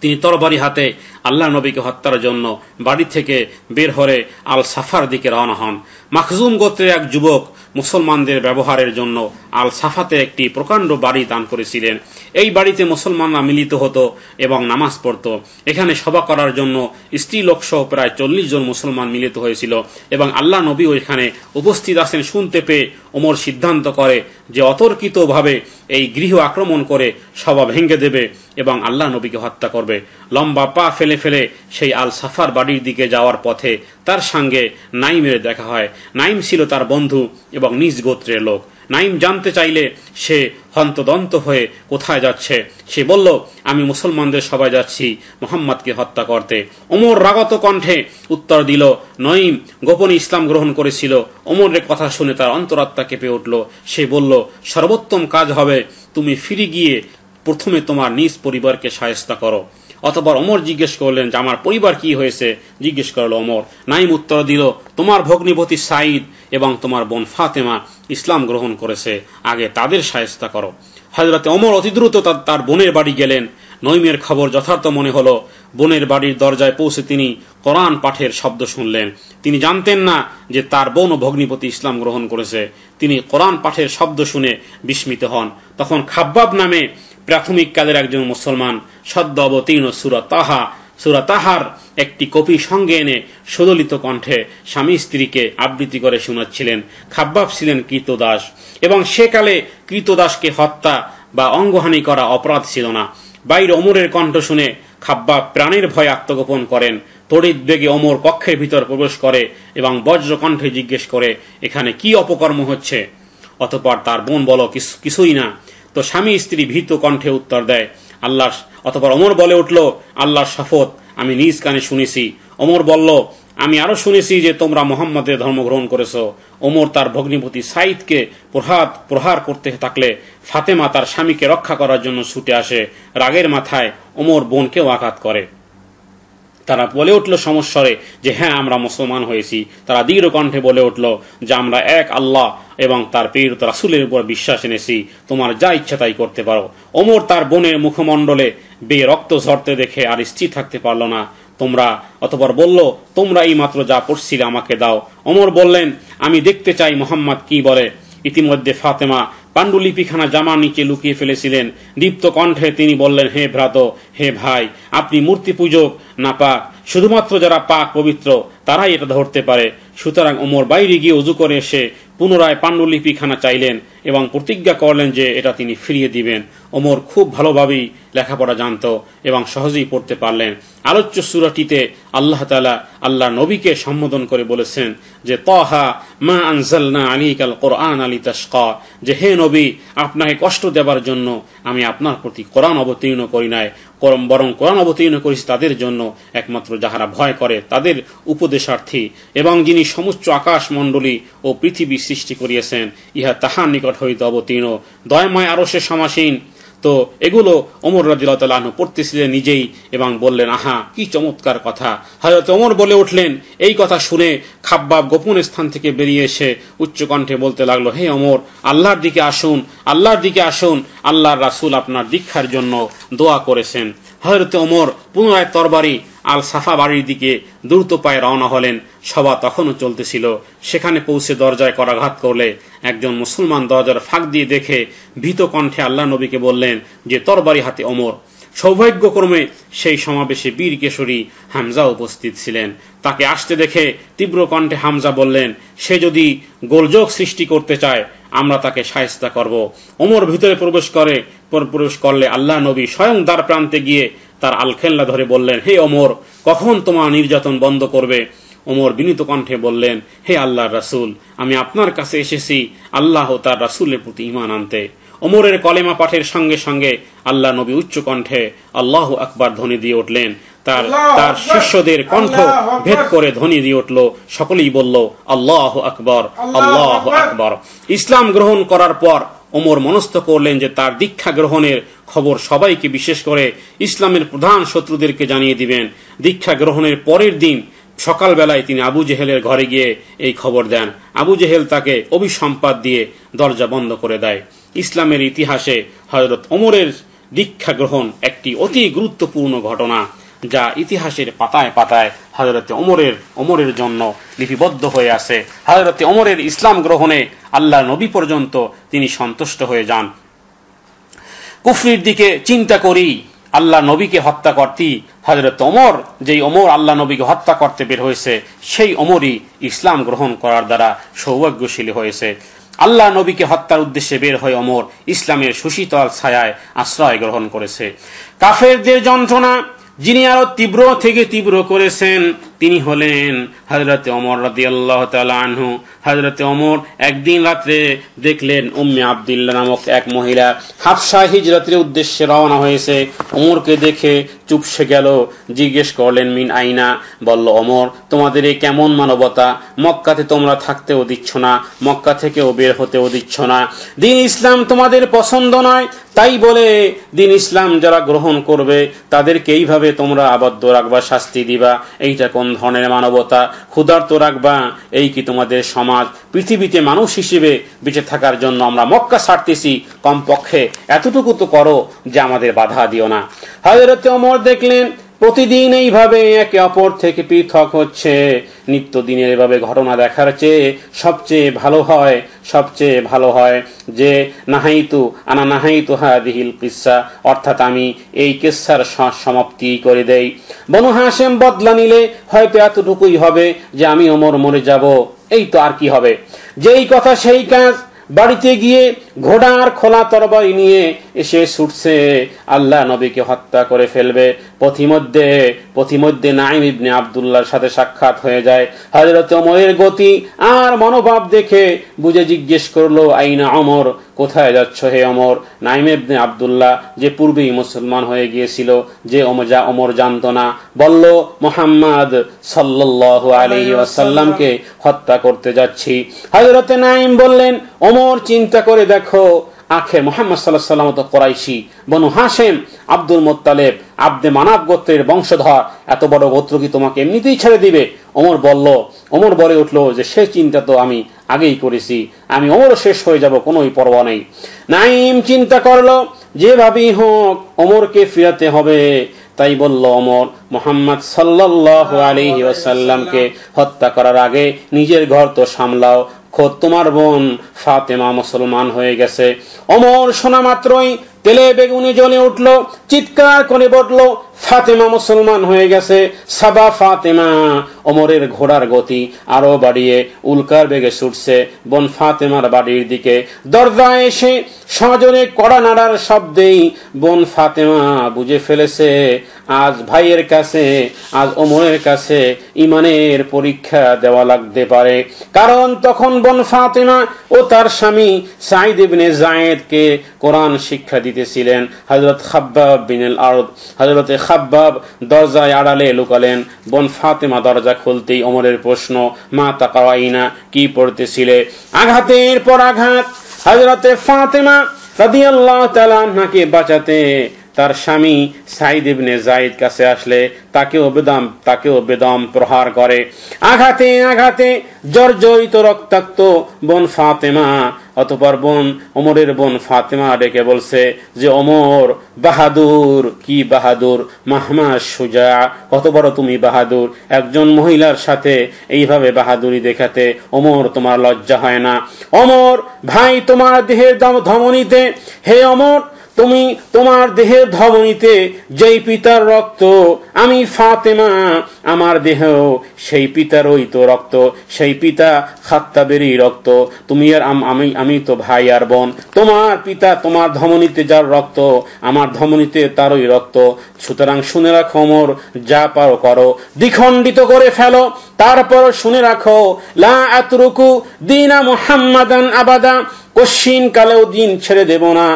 তিনি তরবারি হাতে আল্লাহ নবীকে হত্যার জন্য বাড়ি থেকে বের হয়ে আল সাফার দিকে রওনা হন মাখজুম গোত্রের এক যুবক মুসলমানদের ব্যবহারের জন্য আল সাফাতে একটি প্রকাণ্ড বাড়ি দান করেছিলেন এই বাড়িতে মুসলমানরা মিলিত হতো এবং নামাজ পড়ত এখানে সভা করার জন্য স্ত্রীলোকসহ প্রায় চল্লিশ জন মুসলমান মিলিত হয়েছিল এবং আল্লাহ নবী এখানে উপস্থিত আছেন শুনতে পেয়ে ওমর সিদ্ধান্ত করে যে অতর্কিতভাবে এই গৃহ আক্রমণ করে সভা ভেঙে দেবে এবং আল্লাহ নবীকে হত্যা করবে লম্বা পা ফেলে ঠেলে ফেলে সেই আল সাফার বাড়ির দিকে যাওয়ার পথে তার সঙ্গে নাইমের দেখা হয় নাইম ছিল তার বন্ধু এবং নিজ গোত্রের লোক নাইম জানতে চাইলে সে হন্তদন্ত হয়ে কোথায় যাচ্ছে সে বলল আমি মুসলমানদের সবাই যাচ্ছি মোহাম্মদকে হত্যা করতে ওমর রাগত কণ্ঠে উত্তর দিল নঈম গোপনে ইসলাম গ্রহণ করেছিল ওমরের কথা শুনে তার অন্তরাত্মা কেঁপে উঠল সে বলল সর্বোত্তম কাজ হবে তুমি ফিরে গিয়ে প্রথমে তোমার নিজ পরিবারকে সায়স্তা করো অথবা অমর জিজ্ঞেস করলেন যে আমার পরিবার কি হয়েছে জিজ্ঞেস করলো অমর নাইম উত্তর দিল তোমার ভগ্নিপতি সাঈদ এবং তোমার বোন ফাতেমা ইসলাম গ্রহণ করেছে আগে তাদের সায়স্তা করো হাজরাতে অমর অতি দ্রুত তার বোনের বাড়ি গেলেন নৈমের খবর যথার্থ মনে হলো বোনের বাড়ির দরজায় পৌঁছে তিনি কোরআন পাঠের শব্দ শুনলেন তিনি জানতেন না যে তার বোন ও ভগ্নিপতি ইসলাম গ্রহণ করেছে তিনি কোরআন পাঠের শব্দ শুনে বিস্মিত হন তখন খাব্বাব নামে প্রাথমিক কালের একজন মুসলমান সদ্য অবতীর্ণ সুরা তাহা সুরা তাহার একটি কপি সঙ্গে এনে সুদলিত কণ্ঠে স্বামী স্ত্রীকে আবৃত্তি করে শোনাচ্ছিলেন খাব্বাব ছিলেন কৃতদাস এবং সেকালে কৃতদাসকে হত্যা বা অঙ্গহানি করা অপরাধ ছিল না বাইর অমরের কণ্ঠ শুনে খাব্বাব প্রাণের ভয়ে আত্মগোপন করেন তড়িৎ বেগে অমর কক্ষের ভিতর প্রবেশ করে এবং বজ্রকণ্ঠে জিজ্ঞেস করে এখানে কি অপকর্ম হচ্ছে অতপর তার বোন বল কিছুই না তো স্বামী স্ত্রী ভীত কণ্ঠে উত্তর দেয় আল্লাহ অতপর অমর বলে উঠল আল্লাহর শপথ আমি নিজ কানে শুনেছি অমর বলল আমি আরও শুনেছি যে তোমরা মোহাম্মদের ধর্ম গ্রহণ করেছ ওমর তার ভগ্নীপতি সাইদকে প্রহাত প্রহার করতে থাকলে ফাতেমা তার স্বামীকে রক্ষা করার জন্য ছুটে আসে রাগের মাথায় ওমর বোনকেও আঘাত করে তারা বলে উঠল সমস্বরে যে হ্যাঁ আমরা মুসলমান হয়েছি তারা দৃঢ় কণ্ঠে বলে উঠল যে আমরা এক আল্লাহ এবং তার পীর রাসুলের উপর বিশ্বাস এনেছি তোমার যা ইচ্ছা তাই করতে পারো ওমর তার বোনের মুখমণ্ডলে বে রক্ত ঝরতে দেখে আর স্থির থাকতে পারল না তোমরা অতপর বলল তোমরা এই মাত্র যা পড়ছিলে আমাকে দাও অমর বললেন আমি দেখতে চাই মোহাম্মদ কি বলে ইতিমধ্যে ফাতেমা পাণ্ডুলিপিখানা জামা নিচে লুকিয়ে ফেলেছিলেন দীপ্ত কণ্ঠে তিনি বললেন হে ভ্রাত হে ভাই আপনি মূর্তি পূজক না পাক শুধুমাত্র যারা পাক পবিত্র তারাই এটা ধরতে পারে সুতরাং ওমর বাইরে গিয়ে উজু করে এসে পুনরায় পাণ্ডুলিপিখানা চাইলেন এবং প্রতিজ্ঞা করলেন যে এটা তিনি ফিরিয়ে দিবেন ওমর খুব ভালোভাবেই লেখাপড়া জানত এবং সহজেই পড়তে পারলেন আলোচ্য সুরাটিতে আল্লাহ তালা আল্লাহ নবীকে সম্বোধন করে বলেছেন যে তহা মা আনজালনা আলী কাল কোরআন আলী তাসকা যে হে নবী আপনাকে কষ্ট দেবার জন্য আমি আপনার প্রতি কোরআন অবতীর্ণ করি নাই বরং কোরআন অবতীর্ণ করেছি তাদের জন্য একমাত্র যাহারা ভয় করে তাদের উপদেশার্থী এবং যিনি সমুচ্চ আকাশমণ্ডলী ও পৃথিবী সৃষ্টি করিয়াছেন ইহা তাহার নিকট হইতে অবতীর্ণ দয়ময় আরো সে সমাসীন তো এগুলো অমর রাজু তালাহনু পড়তেছিলেন নিজেই এবং বললেন আহা কি চমৎকার কথা হজরত অমর বলে উঠলেন এই কথা শুনে খাব্বাব গোপন স্থান থেকে বেরিয়ে এসে উচ্চকণ্ঠে বলতে লাগলো হে অমর আল্লাহর দিকে আসুন আল্লাহর দিকে আসুন আল্লাহর রাসুল আপনার দীক্ষার জন্য দোয়া করেছেন হজরত অমর পুনরায় তরবারি আল সাফা বাড়ির দিকে দ্রুত পায়ে রওনা হলেন সভা তখনও চলতেছিল সেখানে পৌঁছে দরজায় করাঘাত করলে একজন মুসলমান দরজার ফাঁক দিয়ে দেখে ভীত কণ্ঠে আল্লাহ নবীকে বললেন যে তরবারি হাতে অমর সৌভাগ্যক্রমে সেই সমাবেশে বীর কেশরী হামজা উপস্থিত ছিলেন তাকে আসতে দেখে তীব্র কণ্ঠে হামজা বললেন সে যদি গোলযোগ সৃষ্টি করতে চায় আমরা তাকে সায়স্তা করব ওমর ভিতরে প্রবেশ করে প্রবেশ করলে আল্লাহ নবী স্বয়ং দ্বার প্রান্তে গিয়ে তার আলখেল্লা ধরে বললেন হে অমর কখন তোমার নির্যাতন বন্ধ করবে অমর বিনীত কণ্ঠে বললেন হে আল্লাহ রাসুল আমি আপনার কাছে এসেছি আল্লাহ ও তার রাসুলের প্রতি ইমান আনতে অমরের কলেমা পাঠের সঙ্গে সঙ্গে আল্লাহ নবী উচ্চ কণ্ঠে আল্লাহ আকবার ধ্বনি দিয়ে উঠলেন তার তার শিষ্যদের কণ্ঠ ভেদ করে ধ্বনি দিয়ে উঠল সকলেই বলল আল্লাহ আকবর আল্লাহ আকবর ইসলাম গ্রহণ করার পর ওমর মনস্থ করলেন যে তার দীক্ষা গ্রহণের খবর সবাইকে বিশেষ করে ইসলামের প্রধান শত্রুদেরকে জানিয়ে দিবেন দীক্ষা গ্রহণের পরের দিন সকালবেলায় তিনি আবু জেহেলের ঘরে গিয়ে এই খবর দেন আবু জেহেল তাকে অভিসম্পাদ দিয়ে দরজা বন্ধ করে দেয় ইসলামের ইতিহাসে হজরত ওমরের দীক্ষা গ্রহণ একটি অতি গুরুত্বপূর্ণ ঘটনা যা ইতিহাসের পাতায় পাতায় হাজরতে ওমরের ওমরের জন্য লিপিবদ্ধ হয়ে আছে হাজরতে ওমরের ইসলাম গ্রহণে আল্লাহ নবী পর্যন্ত তিনি সন্তুষ্ট হয়ে যান কুফরির দিকে চিন্তা করি আল্লাহ নবীকে হত্যা করতি হজরত ওমর যেই ওমর আল্লাহ নবীকে হত্যা করতে বের হয়েছে সেই ওমরই ইসলাম গ্রহণ করার দ্বারা সৌভাগ্যশীলী হয়েছে আল্লাহ নবীকে হত্যার উদ্দেশ্যে বের হয়ে অমর ইসলামের সুশীতল ছায়ায় আশ্রয় গ্রহণ করেছে কাফেরদের যন্ত্রণা যিনি আরো তীব্র থেকে তীব্র করেছেন তিনি হলেন হজরতে অমর রাতি আল্লাহ আনহু হজরতে অমর একদিন রাত্রে দেখলেন উম্মে আবদুল্লাহ নামক এক মহিলা হাফসা হিজরতের উদ্দেশ্যে রওনা হয়েছে অমরকে দেখে চুপসে গেল জিজ্ঞেস করলেন মিন আইনা বলল অমর তোমাদের এই কেমন মানবতা মক্কাতে তোমরা থাকতেও দিচ্ছ না মক্কা থেকেও বের হতেও দিচ্ছ না দিন ইসলাম তোমাদের পছন্দ নয় তাই বলে দিন ইসলাম যারা গ্রহণ করবে তাদেরকে এইভাবে তোমরা আবদ্ধ রাখবা শাস্তি দিবা এইটা কোন ধরনের মানবতা ক্ষুধার্ত রাখবা এই কি তোমাদের সমাজ পৃথিবীতে মানুষ হিসেবে বেঁচে থাকার জন্য আমরা মক্কা সারতেছি কমপক্ষে এতটুকু তো করো যে আমাদের বাধা দিও না হজরত অমর দেখলেন প্রতিদিন এইভাবে একে অপর থেকে পৃথক হচ্ছে নিত্যদিনের এভাবে ঘটনা দেখার চেয়ে সবচেয়ে ভালো হয় সবচেয়ে ভালো হয় যে নাহাইতু আনা নাহাইতু হাদিহিল কিসা অর্থাৎ আমি এই কিসার সমাপ্তি করে দেই বনু হাসেম বদলা নিলে হয়তো এতটুকুই হবে যে আমি ওমর মরে যাব এই তো আর কি হবে যেই কথা সেই কাজ বাড়িতে গিয়ে ঘোড়ার খোলা তরবারি নিয়ে এসে ছুটছে আল্লাহ নবীকে হত্যা করে ফেলবে পথিমধ্যে পথিমধ্যে নাইম ইবনে আবদুল্লার সাথে সাক্ষাৎ হয়ে যায় হজরত অমরের গতি আর মনোভাব দেখে বুঝে জিজ্ঞেস করলো আইনা অমর কোথায় যাচ্ছ হে অমর নাইম ইবনে আবদুল্লাহ যে পূর্বেই মুসলমান হয়ে গিয়েছিল যে অমজা অমর জানত না বলল মোহাম্মদ সাল্লাহ আলী আসাল্লামকে হত্যা করতে যাচ্ছি হজরতে নাইম বললেন অমর চিন্তা করে দেখো আখে মোহাম্মদ সাল্লাহ সাল্লামত কোরাইশি বনু হাসেম আব্দুল মোত্তালেব আব্দে মানাব গোত্রের বংশধর এত বড় গোত্র কি তোমাকে এমনিতেই ছেড়ে দিবে ওমর বলল ওমর বলে উঠল যে সে চিন্তা তো আমি আগেই করেছি আমি ওমরও শেষ হয়ে যাব কোনোই পরোয়া নেই নাইম চিন্তা করল যেভাবেই হোক ওমরকে ফিরাতে হবে তাই বলল অমর মোহাম্মদ সাল্লাহ আলি ওয়াসাল্লামকে হত্যা করার আগে নিজের ঘর তো সামলাও তোমার বোন ফাতেমা মুসলমান হয়ে গেছে অমর শোনা মাত্রই তেলে বেগুনি জ্বলে উঠল চিৎকার করে বটল ফাতেমা মুসলমান হয়ে গেছে সাবা ফাতেমা অমরের ঘোড়ার গতি আরো বাড়িয়ে উল্কার বেগে ছুটছে বোন ফাতেমার বাড়ির দিকে দরজা এসে সজনে কড়া নাড়ার শব্দেই বোন ফাতেমা বুঝে ফেলেছে আজ ভাইয়ের কাছে আজ অমরের কাছে ইমানের পরীক্ষা দেওয়া লাগতে পারে কারণ তখন বোন ফাতেমা ও তার স্বামী সাইদ ইবনে জায়েদকে কোরআন শিক্ষা দিতেছিলেন হজরত খাব্বা বিনেল আরদ হজরত খাব্বাব দরজায় আড়ালে লুকালেন বোন ফাতেমা দরজা খুলতেই অমরের প্রশ্ন মা তাকাওয়াইনা কি পড়তেছিলে আঘাতের পর আঘাত হাজরাতে ফাতেমা রাদিয়াল্লাহু তাআলা নাকে বাঁচাতে তার স্বামী সাইদ ইবনে জাইদ কাছে আসলে তাকেও বেদম তাকেও বেদম প্রহার করে আঘাতে আঘাতে জর্জরিত রক্তাক্ত বোন ফাতেমা অতপর বোন অমরের বোন ফাতেমা ডেকে বলছে যে অমর বাহাদুর কি বাহাদুর মাহমা সুজা কত বড় তুমি বাহাদুর একজন মহিলার সাথে এইভাবে বাহাদুরি দেখাতে অমর তোমার লজ্জা হয় না অমর ভাই তোমার দেহের ধমনীতে হে অমর তুমি তোমার দেহের ধবনিতে যেই পিতার রক্ত আমি ফাতেমা আমার দেহ সেই পিতার ওই তো রক্ত সেই পিতা খাত্তাবেরই রক্ত তুমি আর আমি আমি তো ভাই আর বোন তোমার পিতা তোমার ধমনীতে যার রক্ত আমার ধমনীতে তারই রক্ত সুতরাং শুনে রাখো মোর যা পারো করো দ্বিখণ্ডিত করে ফেলো তারপর শুনে রাখো লা আতরুকু দিনা মুহাম্মাদান আবাদা কশ্চিন কালেও দিন ছেড়ে দেব না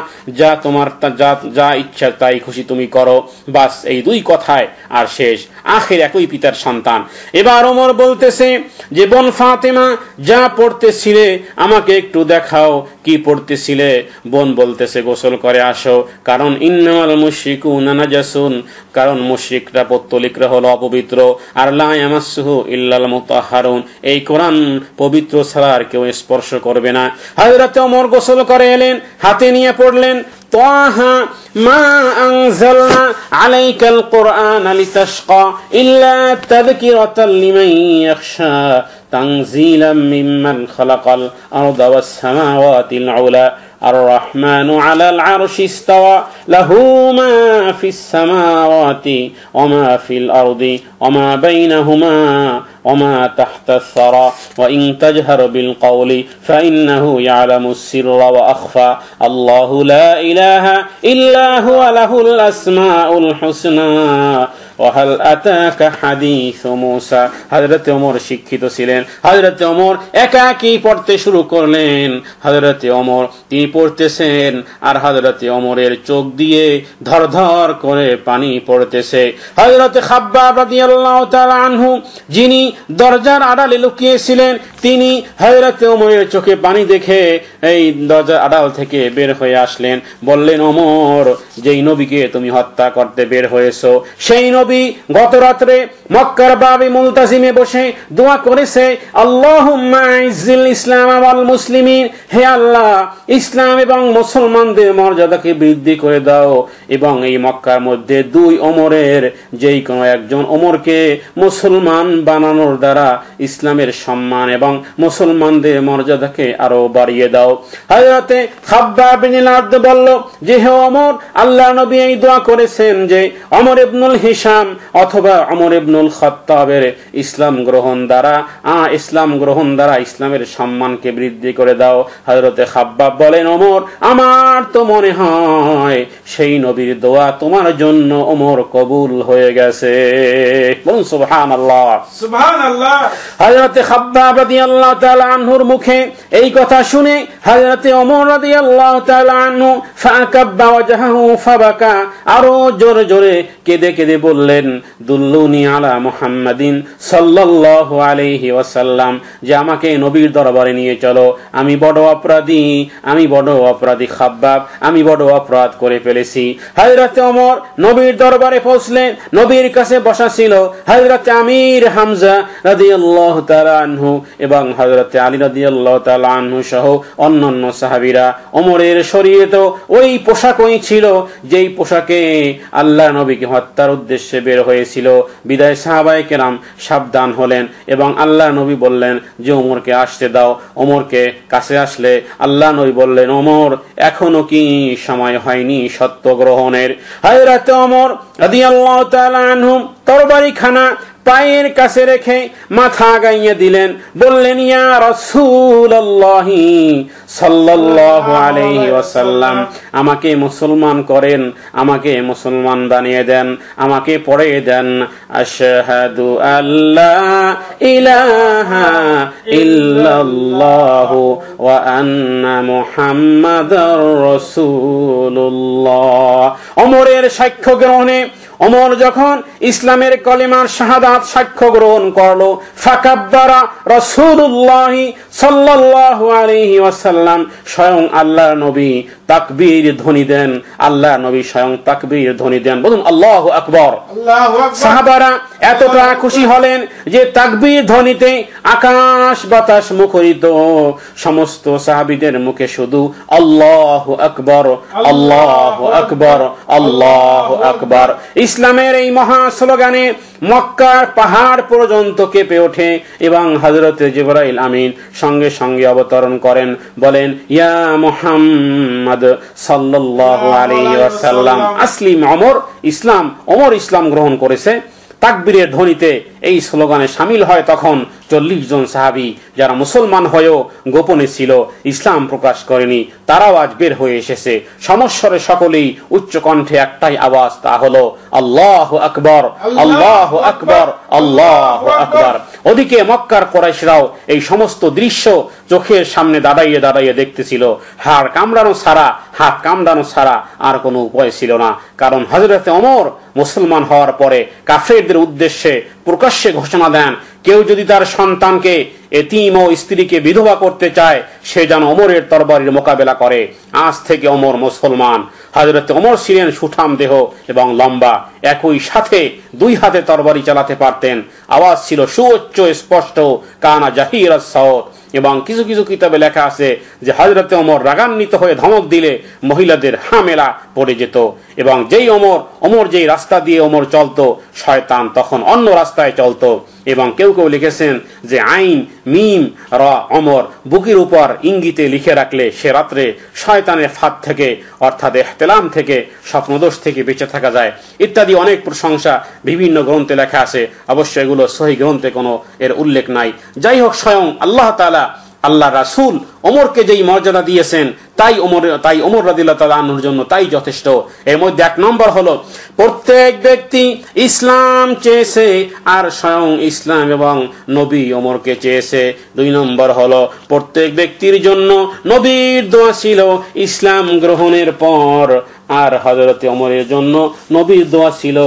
যা তোমার যা যা ইচ্ছা তাই খুশি তুমি করো বাস এই দুই কথায় আর শেষ আখের একই পিতার সন্তান এবার ওমর বলতেছে যে বোন ফাতেমা যা পড়তেছিলে আমাকে একটু দেখাও কি পড়তেছিলে বোন বলতেছে গোসল করে আসো কারণ ইন্নামাল নানা জাসুন কারণ মুশরিকরা পত্তলিকরা হলো অপবিত্র আর লায়ামাসুহু ইল্লাল মোতাহারুন এই কোরআন পবিত্র ছাড়া আর কেউ স্পর্শ করবে না হাজরাতে ওমর গোসল করে এলেন হাতে নিয়ে পড়লেন তাহা মা আনজালনা আলাইকাল কোরআন লিতাশকা ইল্লা তাযকিরাতাল লিমান ইয়াখশা তানজিলাম মিম্মান খালাকাল আরদা ওয়াস সামাওয়াতিল উলা الرحمن على العرش استوى له ما في السماوات وما في الأرض وما بينهما وما تحت الثرى وإن تجهر بالقول فإنه يعلم السر وأخفى الله لا إله إلا هو له الأسماء الحسنى ওহাল আতাকা হাদিস মুসা হযরতে ওমর শিক্ষিত ছিলেন হযরতে ওমর একাকী পড়তে শুরু করলেন হযরতে ওমর তিনি পড়তেছেন আর ওমরের চোখ দিয়ে ধরধর করে পানি পড়তেছে খাব্বাব রাদিয়াল্লাহু তাআলা আনহু যিনি দরজার আড়ালে লুকিয়েছিলেন তিনি হযরতে ওমরের চোখে পানি দেখে এই দরজার আড়াল থেকে বের হয়ে আসলেন বললেন ওমর যেই নবীকে তুমি হত্যা করতে বের হয়েছো সেই নবী নবী গত রাত্রে মক্কার বাবে মুলতাজিমে বসে দোয়া করেছে আল্লাহ ইসলাম আবাল মুসলিম হে আল্লাহ ইসলাম এবং মুসলমানদের মর্যাদাকে বৃদ্ধি করে দাও এবং এই মক্কার মধ্যে দুই অমরের যেই কোনো একজন অমরকে মুসলমান বানানোর দ্বারা ইসলামের সম্মান এবং মুসলমানদের মর্যাদাকে আরো বাড়িয়ে দাও হাজরাতে খাব্বা বিনিলাদ বলল যে হে অমর আল্লাহ নবী এই দোয়া করেছেন যে অমর ইবনুল হিসাম ইসলাম অথবা অমর ইবনুল খত্তাবের ইসলাম গ্রহণ দ্বারা আ ইসলাম গ্রহণ দ্বারা ইসলামের সম্মানকে বৃদ্ধি করে দাও হজরতে খাব্বাব বলেন অমর আমার তো মনে হয় সেই নবীর দোয়া তোমার জন্য অমর কবুল হয়ে গেছে বলুন সুবহান আল্লাহ সুবহান আল্লাহ হজরতে খাব্বাব আনহুর মুখে এই কথা শুনে হযরতে ওমর আল্লাহ তাআলা আনহু ফাকাব্বা ফাবাকা আরো জোরে জোরে কেঁদে কেঁদে বলল বললেন দুল্লুনি আলা মুহাম্মাদিন সাল্লাল্লাহু আলাইহি ওয়াসাল্লাম যে আমাকে নবীর দরবারে নিয়ে চলো আমি বড় অপরাধী আমি বড় অপরাধী খাব্বাব আমি বড় অপরাধ করে ফেলেছি হযরত ওমর নবীর দরবারে পৌঁছলেন নবীর কাছে বসা ছিল হযরত আমির হামজা রাদিয়াল্লাহু তাআলা আনহু এবং হযরত আলী রাদিয়াল্লাহু তাআলা আনহু সহ অন্যান্য সাহাবীরা ওমরের শরীয়তে ওই পোশাকই ছিল যেই পোশাকে আল্লাহ নবীকে হত্যার উদ্দেশ্যে উদ্দেশ্যে বের হয়েছিল বিদায় সাহাবাই কেরাম সাবধান হলেন এবং আল্লাহ নবী বললেন যে ওমরকে আসতে দাও ওমরকে কাছে আসলে আল্লাহ নবী বললেন ওমর এখনো কি সময় হয়নি সত্য গ্রহণের হায় রাতে অমর আদি আল্লাহ তরবারি খানা পায়ের কাছে রেখে মাথা গাইয়ে দিলেন বললেন ইয়া রসুল্লাহি সাল্লাল্লাহু আলাইহি ওয়াসাল্লাম আমাকে মুসলমান করেন আমাকে মুসলমান বানিয়ে দেন আমাকে পড়ে দেন আশহাদু আল্লা ইলাহা ইল্লাল্লাহ ওয়া আন্না মুহাম্মাদার রাসূলুল্লাহ অমরের সাক্ষ্য গ্রহণে অমর যখন ইসলামের কলিমার শাহাদাত সাক্ষ্য গ্রহণ করলো ফাকাব্বারা রসুল্লাহি সাল্লাহ আলহি ওয়াসাল্লাম স্বয়ং আল্লাহ নবী তাকবীর ধ্বনি দেন আল্লাহ নবী স্বয়ং তাকবীর ধ্বনি দেন বলুন আল্লাহ আকবর সাহাবারা এতটা খুশি হলেন যে তাকবীর ধ্বনিতে আকাশ বাতাস মুখরিত সমস্ত সাহাবিদের মুখে শুধু আল্লাহ আকবর আল্লাহ আকবর আল্লাহ আকবর ইসলামের এই মহা স্লোগানে মক্কার পাহাড় পর্যন্ত কেঁপে ওঠে এবং হজরত জিবরাইল আমিন সঙ্গে সঙ্গে অবতরণ করেন বলেন ইয়া মোহাম্মদ সাল্লাল্লাহু আলাইহি ওয়াসাল্লাম আসলিম অমর ইসলাম অমর ইসলাম গ্রহণ করেছে তাকবীরের ধ্বনিতে এই স্লোগানে সামিল হয় তখন চল্লিশ জন সাহাবি যারা মুসলমান হয়েও গোপনে ছিল ইসলাম প্রকাশ করেনি তারাও আজ বের হয়ে এসেছে সমস্বরে সকলেই উচ্চ কণ্ঠে একটাই আওয়াজ তা হলো আল্লাহ আকবর আল্লাহ আকবর আল্লাহ আকবর ওদিকে মক্কার কোরাইশরাও এই সমস্ত দৃশ্য চোখের সামনে দাঁড়াইয়ে দাঁড়াইয়ে দেখতেছিল হাড় কামড়ানো ছাড়া হাত কামড়ানো ছাড়া আর কোনো উপায় ছিল না কারণ হজরতে অমর মুসলমান হওয়ার পরে কাফেরদের উদ্দেশ্যে প্রকাশ্যে ঘোষণা দেন কেউ যদি তার সন্তানকে এতিম ও স্ত্রীকে বিধবা করতে চায় সে যেন অমরের তরবারির মোকাবেলা করে আজ থেকে অমর মুসলমান হাজরত অমর ছিলেন সুঠাম দেহ এবং লম্বা একই সাথে দুই হাতে তরবারি চালাতে পারতেন আওয়াজ ছিল সুউচ্চ স্পষ্ট কানা জাহির সাউথ এবং কিছু কিছু কিতাবে লেখা আছে যে হজরতে অমর রাগান্বিত হয়ে ধমক দিলে মহিলাদের হামেলা পড়ে যেত এবং যেই অমর অমর যেই রাস্তা দিয়ে অমর চলতো শয়তান তখন অন্য রাস্তায় চলতো এবং কেউ কেউ লিখেছেন যে আইন মিম র অমর বুকির উপর ইঙ্গিতে লিখে রাখলে সে রাত্রে শয়তানের ফাঁদ থেকে অর্থাৎ এহতেলাম থেকে স্বপ্নদোষ থেকে বেঁচে থাকা যায় ইত্যাদি অনেক প্রশংসা বিভিন্ন গ্রন্থে লেখা আছে অবশ্যই এগুলো সহি গ্রন্থে কোনো এর উল্লেখ নাই যাই হোক স্বয়ং আল্লাহ তালা আল্লাহ রাসুল ওমরকে যেই মর্যাদা দিয়েছেন তাই ওমর তাই ওমর রাদিল্লা তালাহর জন্য তাই যথেষ্ট এর মধ্যে এক নম্বর হলো প্রত্যেক ব্যক্তি ইসলাম চেয়েছে আর স্বয়ং ইসলাম এবং নবী ওমরকে চেয়েছে দুই নম্বর হলো প্রত্যেক ব্যক্তির জন্য নবীর দোয়া ছিল ইসলাম গ্রহণের পর আর হজরত অমরের জন্য নবীর দোয়া ছিল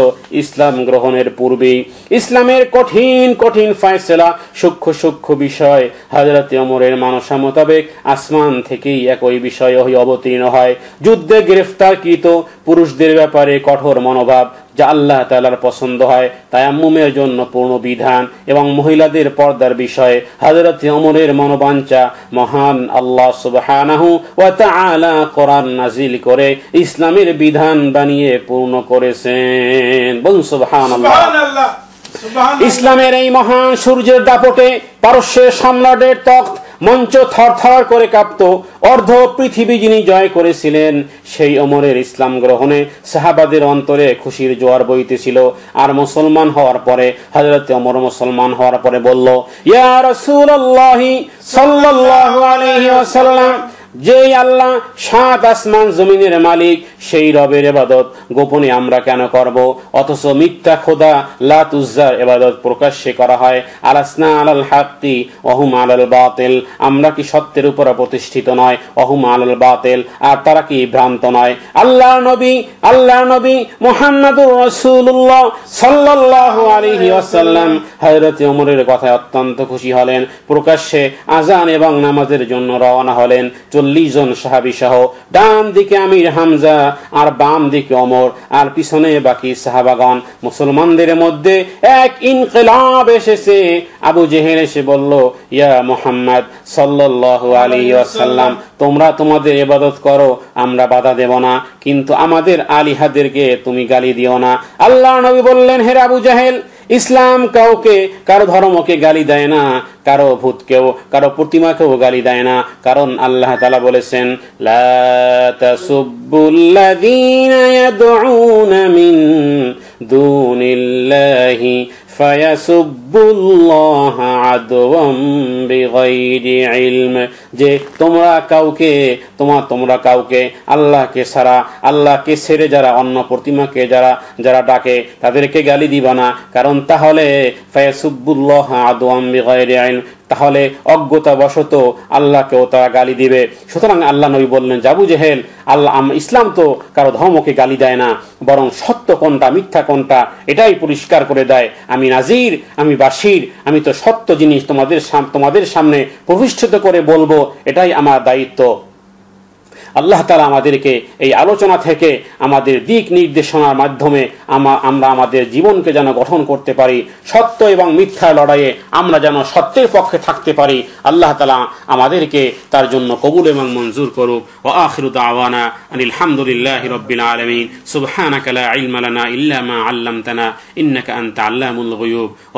ইসলাম গ্রহণের পূর্বেই ইসলামের কঠিন কঠিন ফায়সলা সূক্ষ্ম সূক্ষ্ম বিষয় হজরত অমরের মানসা মোতাবেক আসমান থেকেই একই বিষয় অবতীর্ণ হয় যুদ্ধে গ্রেফতারকৃত পুরুষদের ব্যাপারে কঠোর মনোভাব যা আল্লাহ তালার পছন্দ হয় তায়াম্মুমের জন্য পূর্ণ বিধান এবং মহিলাদের পর্দার বিষয়ে হাজরত অমরের মনোবাঞ্চা মহান আল্লাহ সুবাহ কোরআন নাজিল করে ইসলামের বিধান বানিয়ে পূর্ণ করেছেন বলুন সুবাহান ইসলামের এই মহান সূর্যের দাপটে পারস্যের সম্রাটের তখ মঞ্চ থরথর করে কাঁপত অর্ধ পৃথিবী যিনি জয় করেছিলেন সেই অমরের ইসলাম গ্রহণে সাহাবাদের অন্তরে খুশির জোয়ার বইতেছিল আর মুসলমান হওয়ার পরে হজরত অমর মুসলমান হওয়ার পরে বলল ইয়া রসুল্লাহি সাল্লাহ আলহি যেই আল্লাহ সাত আসমান জমিনের মালিক সেই রবের এবাদত গোপনে আমরা কেন করব অথচ মিথ্যা খোদা লাত এবাদত প্রকাশ্যে করা হয় আলাসনা আলাল হাক্তি অহুম আলাল বাতেল আমরা কি সত্যের উপরে প্রতিষ্ঠিত নয় অহুম আলাল বাতেল আর তারা কি ভ্রান্ত নয় আল্লাহ নবী আল্লাহ নবী মোহাম্মদুর রসুল্লাহ সাল্লাহ আলহি আসাল্লাম হজরত অমরের কথায় অত্যন্ত খুশি হলেন প্রকাশ্যে আজান এবং নামাজের জন্য রওনা হলেন চল্লিশ জন সাহাবি সহ ডান দিকে আমির হামজা আর বাম দিকে অমর আর পিছনে বাকি সাহাবাগন মুসলমানদের মধ্যে এক ইনকলাব এসেছে আবু জেহের এসে বলল ইয়া মোহাম্মদ সাল্লাহ আলী আসাল্লাম তোমরা তোমাদের এবাদত করো আমরা বাধা দেব না কিন্তু আমাদের আলিহাদেরকে তুমি গালি দিও না আল্লাহ নবী বললেন হের আবু জাহেল ইসলাম কাউকে কারো ধর্মকে গালি দেয় না কারো ভূতকেও কারো প্রতিমাকেও গালি দেয় না কারণ আল্লাহ তালা বলেছেন লা মিন দুনিল্লাহি যে তোমরা কাউকে তোমার তোমরা কাউকে আল্লাহকে সারা আল্লাহকে ছেড়ে যারা অন্য প্রতিমাকে যারা যারা ডাকে তাদেরকে গালি দিবা না কারণ তাহলে ফায়াসুবুল্লাহ আদোয়াম বেগৈর আইন তাহলে অজ্ঞতাবশত আল্লাহকেও তারা গালি দিবে সুতরাং আল্লাহ নবী বললেন জাবু জেহেল আল্লাহ ইসলাম তো কারো ধর্মকে গালি দেয় না বরং সত্য কোনটা মিথ্যা কোনটা এটাই পরিষ্কার করে দেয় আমি নাজির আমি বাসির আমি তো সত্য জিনিস তোমাদের তোমাদের সামনে প্রতিষ্ঠিত করে বলবো এটাই আমার দায়িত্ব আল্লাহ তালা আমাদেরকে এই আলোচনা থেকে আমাদের দিক নির্দেশনার মাধ্যমে আমরা আমাদের জীবনকে যেন গঠন করতে পারি সত্য এবং মিথ্যা লড়াইয়ে আমরা যেন সত্যের পক্ষে থাকতে পারি আল্লাহ তালা আমাদেরকে তার জন্য কবুল এবং মঞ্জুর করুক ও আখিরুদ আওয়ানা আনিল হামদুলিল্লাহ রব্বিল আলমিন সুবহানাক লা ইলম লানা ইল্লা মা ইন্নাকা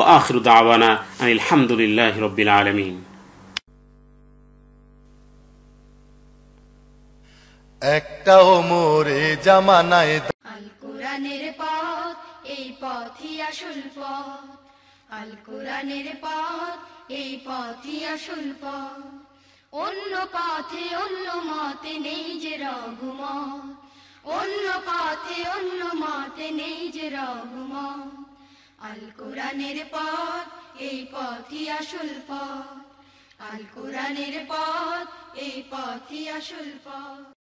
ও আখিরুদ আওয়ানা আনিল হামদুলিল্লাহ রব্বিল আলমিন ও মোরে জামানায় আল কোরআনের পথ এই পথই আসল পথ আল কোরআনের পথ এই পথই আসল পথ অন্য পথে অন্য মতে নেই যে রঘুমত অন্য পথে অন্য মতে নেই যে রঘুমত আল কোরআনের পথ এই পথই আসল পথ আল কোরআনের পথ এই পথই আসল পথ